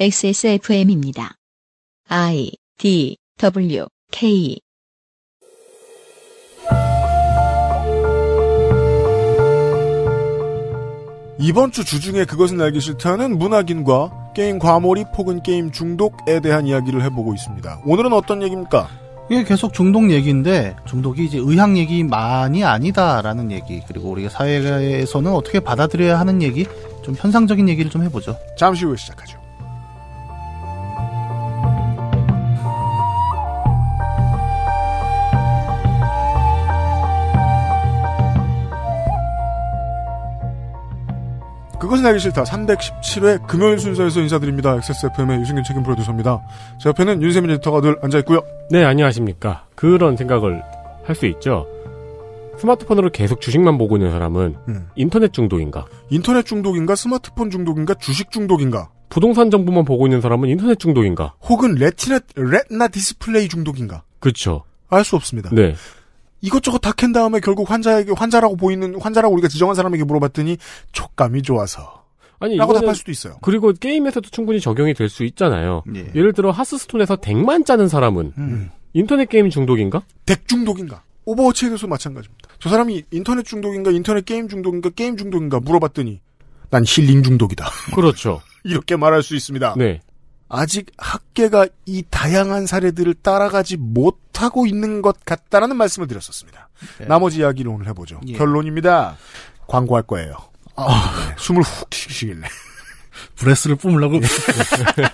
XSFM입니다. I D W K 이번 주 주중에 그것은 알기 싫다는 문학인과 게임 과몰입 혹은 게임 중독에 대한 이야기를 해보고 있습니다. 오늘은 어떤 얘기입니까? 이게 계속 중독 얘기인데 중독이 이제 의학 얘기만이 아니다라는 얘기 그리고 우리가 사회에서는 어떻게 받아들여야 하는 얘기 좀 현상적인 얘기를 좀 해보죠. 잠시 후에 시작하죠. 그것은 알기 싫다. 317회 금요일 순서에서 인사드립니다. XSFM의 유승균 책임 프로듀서입니다. 제 옆에는 윤세민 에디터가 늘 앉아있고요. 네, 안녕하십니까. 그런 생각을 할 수 있죠. 스마트폰으로 계속 주식만 보고 있는 사람은 음. 인터넷 중독인가? 인터넷 중독인가? 스마트폰 중독인가? 주식 중독인가? 부동산 정보만 보고 있는 사람은 인터넷 중독인가? 혹은 레티나, 레나 디스플레이 중독인가? 그렇죠. 알 수 없습니다. 네. 이것저것 다 캔 다음에 결국 환자에게 환자라고 보이는 환자라고 우리가 지정한 사람에게 물어봤더니 촉감이 좋아서 아니 라고 답할 수도 있어요. 그리고 게임에서도 충분히 적용이 될 수 있잖아요. 예. 를 들어 하스스톤에서 덱만 짜는 사람은 음. 인터넷 게임 중독인가? 덱 중독인가? 오버워치에 대해서 마찬가지입니다. 저 사람이 인터넷 중독인가, 인터넷 게임 중독인가, 게임 중독인가 물어봤더니 난 힐링 중독이다. 그렇죠. 이렇게 말할 수 있습니다. 네. 아직 학계가 이 다양한 사례들을 따라가지 못하고 있는 것 같다라는 말씀을 드렸었습니다. 네. 나머지 이야기를 오늘 해보죠. 예. 결론입니다. 광고할 거예요. 아. 네, 네. 숨을 훅 쉬시길래. 브레스를 뿜으려고.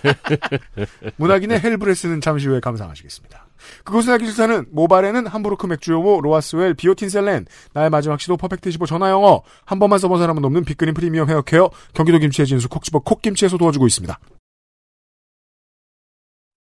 문학인의 헬브레스는 잠시 후에 감상하시겠습니다. 그것을 알기 싫다는 모발에는 함부르크 맥주요모 로아스웰 비오틴셀렌 나의 마지막 시도 퍼펙트 15 전화영어 한 번만 써본 사람은 없는 빅그린 프리미엄 헤어케어 경기도 김치의 진수 콕지버 콕김치에서 도와주고 있습니다.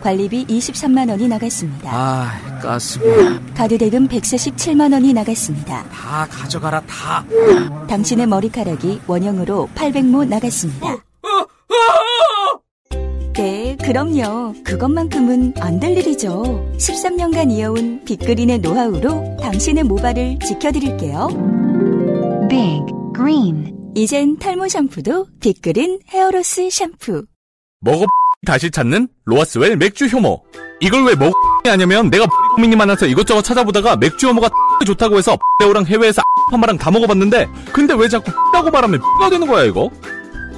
관리비 23만 원이 나갔습니다. 아, 가스비. 가드 대금 147만 원이 나갔습니다. 다 가져가라 다. 당신의 머리카락이 원형으로 800모 나갔습니다. 네, 그럼요. 그것만큼은 안 될 일이죠. 13년간 이어온 빅그린의 노하우로 당신의 모발을 지켜드릴게요. 빅 그린. 이젠 탈모 샴푸도 빅그린 헤어로스 샴푸. 먹어. 다시 찾는 로아스웰 맥주 효모 이걸 왜 먹... 하냐면 내가 고민이 많아서 이것저것 찾아보다가 맥주 효모가 좋다고 해서 레오랑 해외에서 한마랑다 먹어봤는데 근데 왜 자꾸 라고 말하면 가 되는 거야 이거?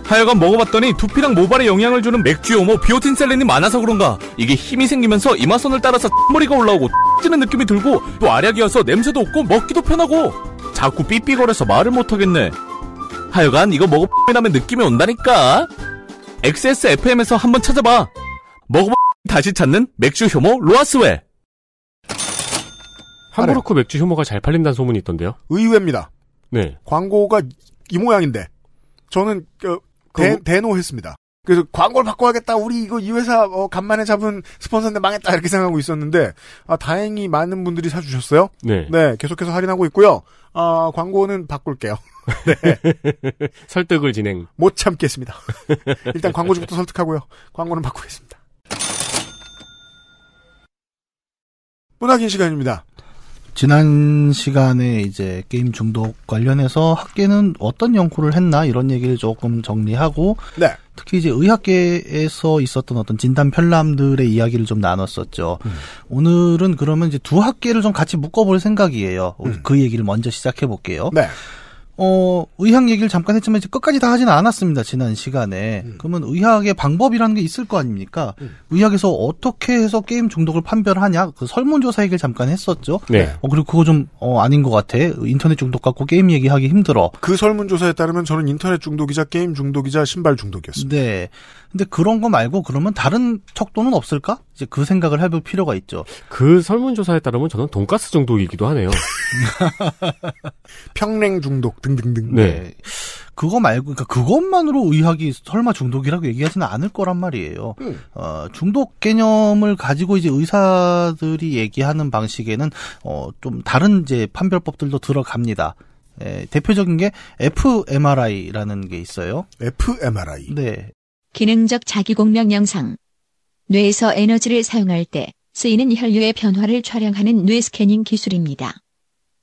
하여간 먹어봤더니 두피랑 모발에 영향을 주는 맥주 효모 비오틴 셀렌이 많아서 그런가 이게 힘이 생기면서 이마선을 따라서 머리가 올라오고 찌는 느낌이 들고 또 알약이어서 냄새도 없고 먹기도 편하고 자꾸 삐삐거려서 말을 못하겠네 하여간 이거 먹어 나면 느낌이 온다니까 XSFM에서 한번 찾아봐. 먹어봐 다시 찾는 맥주 효모 로아스웨. 함부르크 맥주 효모가 잘 팔린다는 소문이 있던데요. 의외입니다. 네. 광고가 이 모양인데 저는 그, 대, 그... 대노했습니다. 그래서 광고를 바꿔야겠다. 우리 이거 이 회사 어, 간만에 잡은 스폰서인데 망했다 이렇게 생각하고 있었는데 아, 다행히 많은 분들이 사주셨어요. 네. 네, 계속해서 할인하고 있고요. 아, 광고는 바꿀게요. 네. 설득을 진행. 못 참겠습니다. 일단 광고주부터 설득하고요. 광고는 바꾸겠습니다. 문학인 시간입니다. 지난 시간에 이제 게임 중독 관련해서 학계는 어떤 연구를 했나 이런 얘기를 조금 정리하고 네. 특히 이제 의학계에서 있었던 어떤 진단 편람들의 이야기를 좀 나눴었죠. 음. 오늘은 그러면 이제 두 학계를 좀 같이 묶어볼 생각이에요. 음. 그 얘기를 먼저 시작해 볼게요. 네. 어, 의학 얘기를 잠깐 했지만 이제 끝까지 다 하지는 않았습니다. 지난 시간에. 음. 그러면 의학의 방법이라는 게 있을 거 아닙니까? 음. 의학에서 어떻게 해서 게임 중독을 판별하냐? 그 설문조사 얘기를 잠깐 했었죠. 네. 어, 그리고 그거 좀, 어, 아닌 것 같아. 인터넷 중독 갖고 게임 얘기하기 힘들어. 그 설문조사에 따르면 저는 인터넷 중독이자 게임 중독이자 신발 중독이었습니다. 네. 근데 그런 거 말고 그러면 다른 척도는 없을까? 이제 그 생각을 해볼 필요가 있죠. 그 설문조사에 따르면 저는 돈가스 정도이기도 하네요. 평냉 중독 등등등. 네. 네. 그거 말고 그러니까 그것만으로 의학이 설마 중독이라고 얘기하지는 않을 거란 말이에요. 음. 어, 중독 개념을 가지고 이제 의사들이 얘기하는 방식에는 어, 좀 다른 이제 판별법들도 들어갑니다. 예, 대표적인 게 fMRI라는 게 있어요. fMRI. 네. 기능적 자기공명 영상 뇌에서 에너지를 사용할 때 쓰이는 혈류의 변화를 촬영하는 뇌 스캐닝 기술입니다.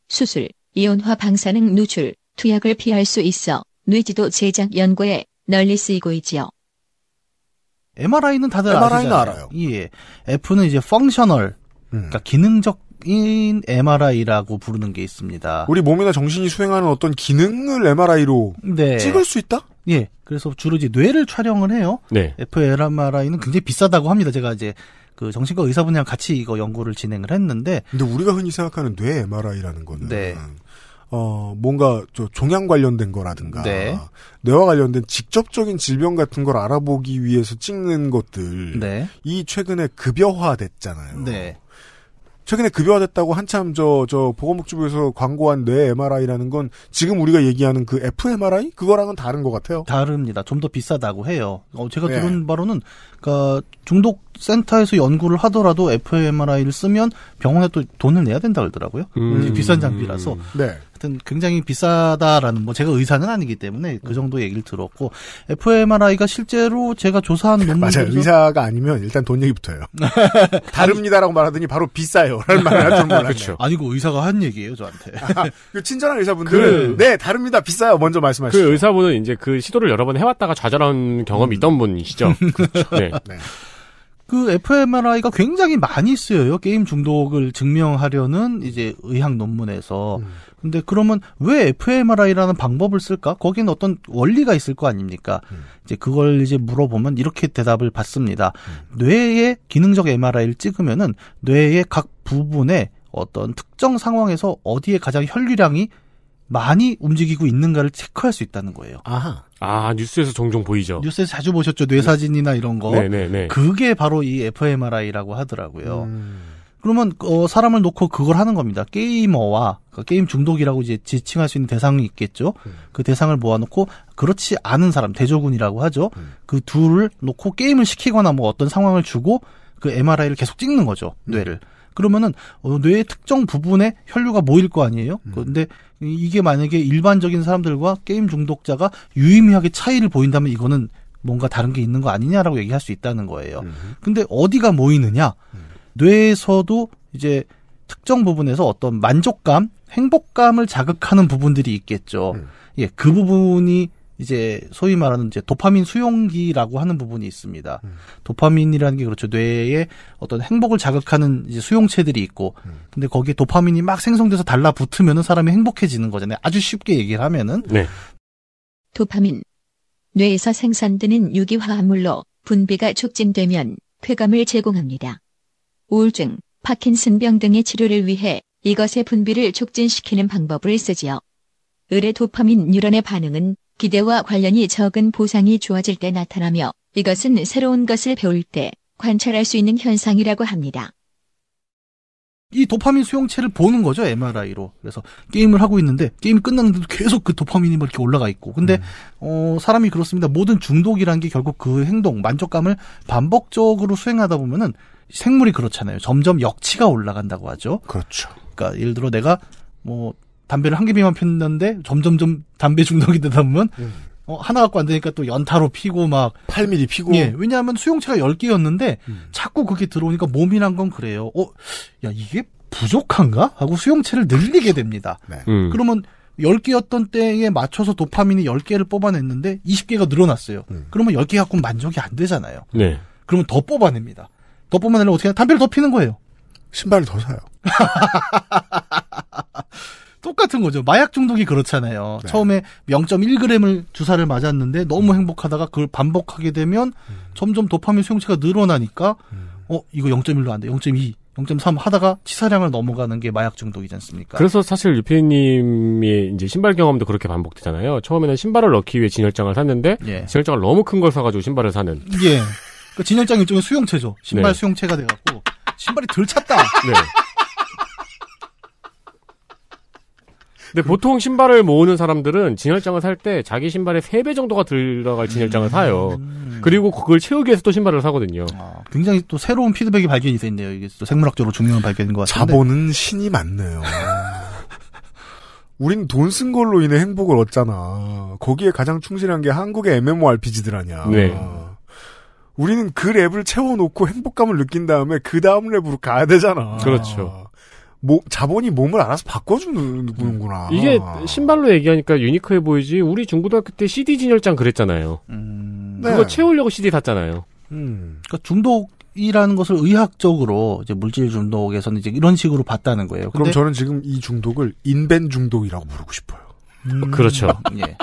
수술, 이온화 방사능 누출, 투약을 피할 수 있어 뇌지도 제작 연구에 널리 쓰이고 있지요. MRI는 다들 MRI는 알아요. 예. F는 이제 펑셔널, 음. 그러니까 기능적 인 MRI라고 부르는 게 있습니다. 우리 몸이나 정신이 수행하는 어떤 기능을 MRI로 네. 찍을 수 있다? 예. 그래서 주로 이제 뇌를 촬영을 해요. 네. fMRI는 굉장히 비싸다고 합니다. 제가 이제 그 정신과 의사분이랑 같이 이거 연구를 진행을 했는데. 근데 우리가 흔히 생각하는 뇌 MRI라는 거는 네. 어, 뭔가 저 종양 관련된 거라든가 네. 뇌와 관련된 직접적인 질병 같은 걸 알아보기 위해서 찍는 것들 네. 이 최근에 급여화됐잖아요. 네. 최근에 급여화됐다고 한참 저, 저, 보건복지부에서 광고한 뇌 MRI라는 건 지금 우리가 얘기하는 그 fMRI? 그거랑은 다른 것 같아요. 다릅니다. 좀 더 비싸다고 해요. 어, 제가 네. 들은 바로는, 그까 그러니까 중독센터에서 연구를 하더라도 fMRI를 쓰면 병원에 또 돈을 내야 된다 그러더라고요. 음. 비싼 장비라서. 네. 하여튼 굉장히 비싸다라는 뭐 제가 의사는 아니기 때문에 그 음. 정도 얘기를 들었고 fMRI가 실제로 제가 조사한 논문 맞아요 의사가 아니면 일단 돈 얘기부터요 다릅니다라고 말하더니 바로 비싸요라는 말을 할줄 몰랐죠 아니고 의사가 한 얘기예요 저한테 아, 그 친절한 의사분들은 그, 네 다릅니다 비싸요 먼저 말씀하시죠 그 의사분은 이제 그 시도를 여러 번 해왔다가 좌절한 경험이 음. 있던 분이시죠 그렇죠. 네. 네. 그 fMRI가 굉장히 많이 쓰여요. 게임 중독을 증명하려는 이제 의학 논문에서. 음. 근데 그러면 왜 fMRI라는 방법을 쓸까? 거기는 어떤 원리가 있을 거 아닙니까? 음. 이제 그걸 이제 물어보면 이렇게 대답을 받습니다. 음. 뇌의 기능적 MRI를 찍으면은 뇌의 각 부분에 어떤 특정 상황에서 어디에 가장 혈류량이 많이 움직이고 있는가를 체크할 수 있다는 거예요. 아하. 아 뉴스에서 종종 보이죠. 뉴스에서 자주 보셨죠 뇌사진이나 이런 거. 네네네. 네, 네. 그게 바로 이 fMRI라고 하더라고요. 음. 그러면 어, 사람을 놓고 그걸 하는 겁니다. 게이머와 그러니까 게임 중독이라고 이제 지칭할 수 있는 대상이 있겠죠. 음. 그 대상을 모아놓고 그렇지 않은 사람 대조군이라고 하죠. 음. 그 둘을 놓고 게임을 시키거나 뭐 어떤 상황을 주고 그 MRI를 계속 찍는 거죠 뇌를. 음. 그러면은 어, 뇌의 특정 부분에 혈류가 모일 거 아니에요. 음. 그런데 이게 만약에 일반적인 사람들과 게임 중독자가 유의미하게 차이를 보인다면 이거는 뭔가 다른 게 있는 거 아니냐라고 얘기할 수 있다는 거예요. 음. 근데 어디가 모이느냐? 음. 뇌에서도 이제 특정 부분에서 어떤 만족감, 행복감을 자극하는 부분들이 있겠죠. 음. 예, 그 부분이 이제 소위 말하는 이제 도파민 수용기라고 하는 부분이 있습니다. 음. 도파민이라는 게 그렇죠. 뇌에 어떤 행복을 자극하는 이제 수용체들이 있고, 음. 근데 거기에 도파민이 막 생성돼서 달라붙으면 사람이 행복해지는 거잖아요. 아주 쉽게 얘기를 하면은. 네. 도파민. 뇌에서 생산되는 유기화합물로 분비가 촉진되면 쾌감을 제공합니다. 우울증, 파킨슨병 등의 치료를 위해 이것의 분비를 촉진시키는 방법을 쓰지요. 을의 도파민 뉴런의 반응은 기대와 관련이 적은 보상이 주어질 때 나타나며 이것은 새로운 것을 배울 때 관찰할 수 있는 현상이라고 합니다. 이 도파민 수용체를 보는 거죠 MRI로. 그래서 게임을 하고 있는데 게임이 끝났는데도 계속 그 도파민이 막 이렇게 올라가 있고. 근데 음. 어 사람이 그렇습니다. 모든 중독이란 게 결국 그 행동 만족감을 반복적으로 수행하다 보면은 생물이 그렇잖아요. 점점 역치가 올라간다고 하죠. 그렇죠. 그러니까 예를 들어 내가 뭐 담배를 한개 미만 폈는데 점점점 담배 중독이 되다 보면 음. 어, 하나 갖고 안 되니까 또 연타로 피고 막 8mm 피고 예, 왜냐하면 수용체가 10개였는데 음. 자꾸 그게 들어오니까 몸이란 건 그래요. 어, 야 이게 부족한가? 하고 수용체를 늘리게 됩니다. 네. 음. 그러면 10개였던 때에 맞춰서 도파민이 10개를 뽑아냈는데 20개가 늘어났어요. 음. 그러면 10개 갖고 만족이 안 되잖아요. 네. 그러면 더 뽑아냅니다. 더 뽑아내려면 어떻게 해요? 담배를 더 피는 거예요. 신발을 더 사요. 똑같은 거죠. 마약 중독이 그렇잖아요. 네. 처음에 0.1g을 주사를 맞았는데 너무 행복하다가 그걸 반복하게 되면 음. 점점 도파민 수용체가 늘어나니까 음. 어 이거 0.1로 안 돼. 0.2. 0.3 하다가 치사량을 넘어가는 게 마약 중독이지 않습니까? 그래서 사실 유피님이 이제 신발 경험도 그렇게 반복되잖아요. 처음에는 신발을 넣기 위해 진열장을 샀는데 예. 진열장을 너무 큰 걸 사가지고 신발을 사는. 예. 그 진열장 일종의 수용체죠. 신발 네. 수용체가 돼갖고 신발이 덜 찼다. 네. 근데 그... 보통 신발을 모으는 사람들은 진열장을 살 때 자기 신발에 3배 정도가 들어갈 진열장을 사요. 음... 그리고 그걸 채우기 위해서 또 신발을 사거든요. 아, 굉장히 또 새로운 피드백이 발견이 됐네요. 이게 또 생물학적으로 중요한 발견인 것 같은데. 자본은 신이 많네요. 우린 돈 쓴 걸로 인해 행복을 얻잖아. 거기에 가장 충실한 게 한국의 MMORPG들 아니야. 네. 우리는 그 랩을 채워놓고 행복감을 느낀 다음에 그 다음 랩으로 가야 되잖아. 그렇죠. 뭐, 자본이 몸을 알아서 바꿔주는구나. 이게 신발로 얘기하니까 유니크해 보이지. 우리 중고등학교 때 CD 진열장 그랬잖아요. 음... 그거 네. 채우려고 CD 샀잖아요. 음. 그러니까 중독이라는 것을 의학적으로 이제 물질 중독에서는 이제 이런 식으로 봤다는 거예요. 그럼 저는 지금 이 중독을 인벤 중독이라고 부르고 싶어요. 음... 그렇죠. 예.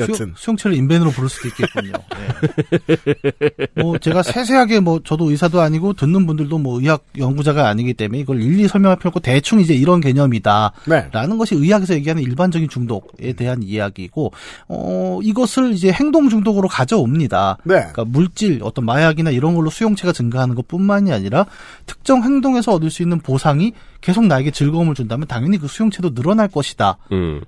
여튼. 수, 수영철 인벤으로 부를 수도 있겠군요. 네. 뭐 제가 세세하게 뭐 저도 의사도 아니고 듣는 분들도 뭐 의학 연구자가 아니기 때문에 이걸 일일이 설명할 필요 없고 대충 이제 이런 개념이다라는 네. 것이 의학에서 얘기하는 일반적인 중독에 대한 이야기고 어 이것을 이제 행동 중독으로 가져옵니다. 네. 그러니까 물질 어떤 마약이나 이런 걸로 수용체가 증가하는 것뿐만이 아니라 특정 행동에서 얻을 수 있는 보상이 계속 나에게 즐거움을 준다면 당연히 그 수용체도 늘어날 것이다가 음.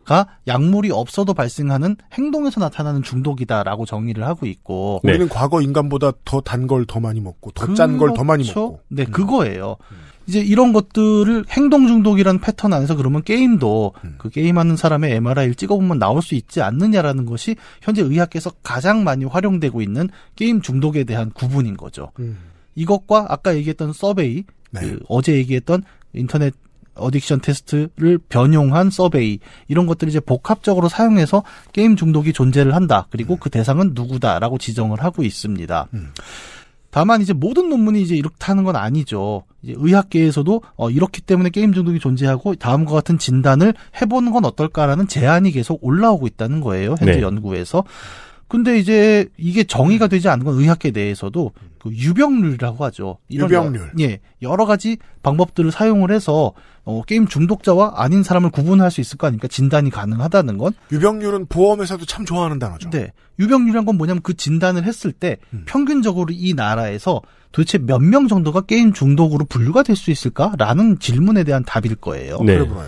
약물이 없어도 발생하는 행동에서 나타나는 중독이다라고 정의를 하고 있고 네. 우리는 과거 인간보다 더 단 걸 더 많이 먹고 더 짠 걸 더 많이 그렇죠. 먹고 네 음. 그거예요. 음. 이제 이런 것들을 행동 중독이라는 패턴 안에서 그러면 게임도 음. 그 게임하는 사람의 MRI를 찍어보면 나올 수 있지 않느냐라는 것이 현재 의학에서 가장 많이 활용되고 있는 게임 중독에 대한 구분인 거죠. 이것과 아까 얘기했던 서베이 네. 그 어제 얘기했던 인터넷 어딕션 테스트를 변용한 서베이 이런 것들을 이제 복합적으로 사용해서 게임 중독이 존재를 한다. 그리고 음. 그 대상은 누구다라고 지정을 하고 있습니다. 음. 다만 이제 모든 논문이 이제 이렇게 하는 건 아니죠. 이제 의학계에서도 어 이렇기 때문에 게임 중독이 존재하고 다음과 같은 진단을 해보는 건 어떨까라는 제안이 계속 올라오고 있다는 거예요. 현재 네. 연구에서. 근데 이제 이게 정의가 되지 않는건 의학계 내에서도 음. 그 유병률이라고 하죠. 유병률. 여, 예, 여러 가지 방법들을 사용을 해서 어, 게임 중독자와 아닌 사람을 구분할 수 있을 거 아닙니까? 진단이 가능하다는 건. 유병률은 보험회사도 참 좋아하는 단어죠. 네. 유병률이란 건 뭐냐면 그 진단을 했을 때 음. 평균적으로 이 나라에서 도대체 몇 명 정도가 게임 중독으로 분류가 될 수 있을까라는 질문에 대한 답일 거예요. 네. 그러요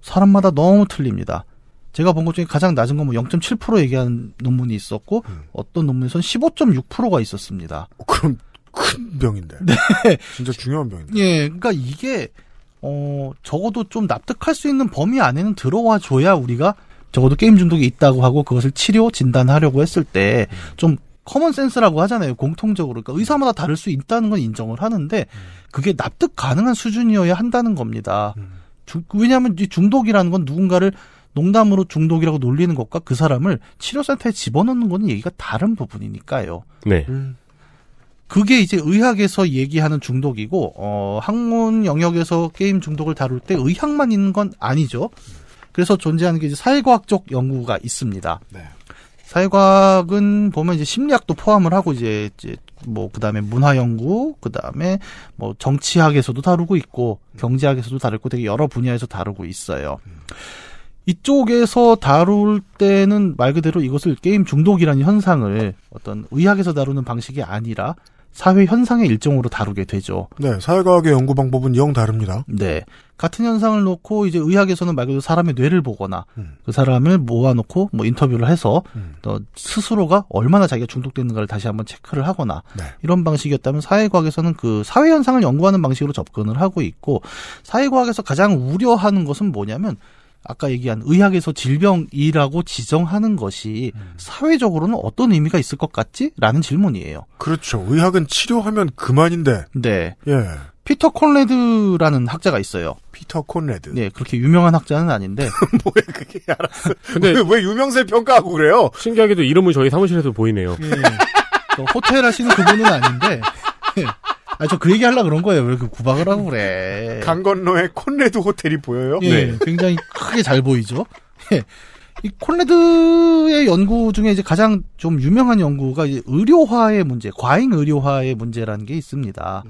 사람마다 너무 틀립니다. 제가 본 것 중에 가장 낮은 건 뭐 0.7% 얘기하는 논문이 있었고 음. 어떤 논문에서는 15.6%가 있었습니다. 어, 그럼 큰 병인데. 네. 진짜 중요한 병인데. 예. 그러니까 이게 어 적어도 좀 납득할 수 있는 범위 안에는 들어와 줘야 우리가 적어도 게임 중독이 있다고 하고 그것을 치료 진단하려고 했을 때좀 음. 커먼 센스라고 하잖아요. 공통적으로. 그러니까 의사마다 다를 수 있다는 건 인정을 하는데 음. 그게 납득 가능한 수준이어야 한다는 겁니다. 음. 왜냐하면 중독이라는 건 누군가를 농담으로 중독이라고 놀리는 것과 그 사람을 치료센터에 집어넣는 건 얘기가 다른 부분이니까요. 네. 음. 그게 이제 의학에서 얘기하는 중독이고 어 학문 영역에서 게임 중독을 다룰 때 의학만 있는 건 아니죠. 그래서 존재하는 게 이제 사회과학적 연구가 있습니다. 네. 사회과학은 보면 이제 심리학도 포함을 하고 이제 이제 뭐 그다음에 문화 연구, 그다음에 뭐 정치학에서도 다루고 있고 경제학에서도 다루고 되게 여러 분야에서 다루고 있어요. 음. 이쪽에서 다룰 때는 말 그대로 이것을 게임 중독이라는 현상을 어떤 의학에서 다루는 방식이 아니라 사회 현상의 일종으로 다루게 되죠. 네, 사회과학의 연구 방법은 영 다릅니다. 네, 같은 현상을 놓고 이제 의학에서는 말 그대로 사람의 뇌를 보거나 음. 그 사람을 모아놓고 뭐 인터뷰를 해서 음. 또 스스로가 얼마나 자기가 중독됐는가를 다시 한번 체크를 하거나 네. 이런 방식이었다면 사회과학에서는 그 사회 현상을 연구하는 방식으로 접근을 하고 있고 사회과학에서 가장 우려하는 것은 뭐냐면 아까 얘기한 의학에서 질병이라고 지정하는 것이 음. 사회적으로는 어떤 의미가 있을 것 같지? 라는 질문이에요. 그렇죠. 의학은 치료하면 그만인데. 네. 예. 피터 콘레드라는 학자가 있어요. 피터 콘레드. 네, 그렇게 유명한 학자는 아닌데. 뭐야, 그게 알았어. 근데 왜, 왜 유명세 평가하고 그래요? 신기하게도 이름은 저희 사무실에서 보이네요. 예. 그 호텔 하시는 그분은 아닌데. 아, 저 그 얘기 하려 그런 거예요. 왜 이렇게 구박을 하고 그래. 강 건너에 콘레드 호텔이 보여요? 예, 네. 굉장히 크게 잘 보이죠. 예. 이 콘레드의 연구 중에 이제 가장 좀 유명한 연구가 의료화의 문제, 과잉 의료화의 문제라는 게 있습니다.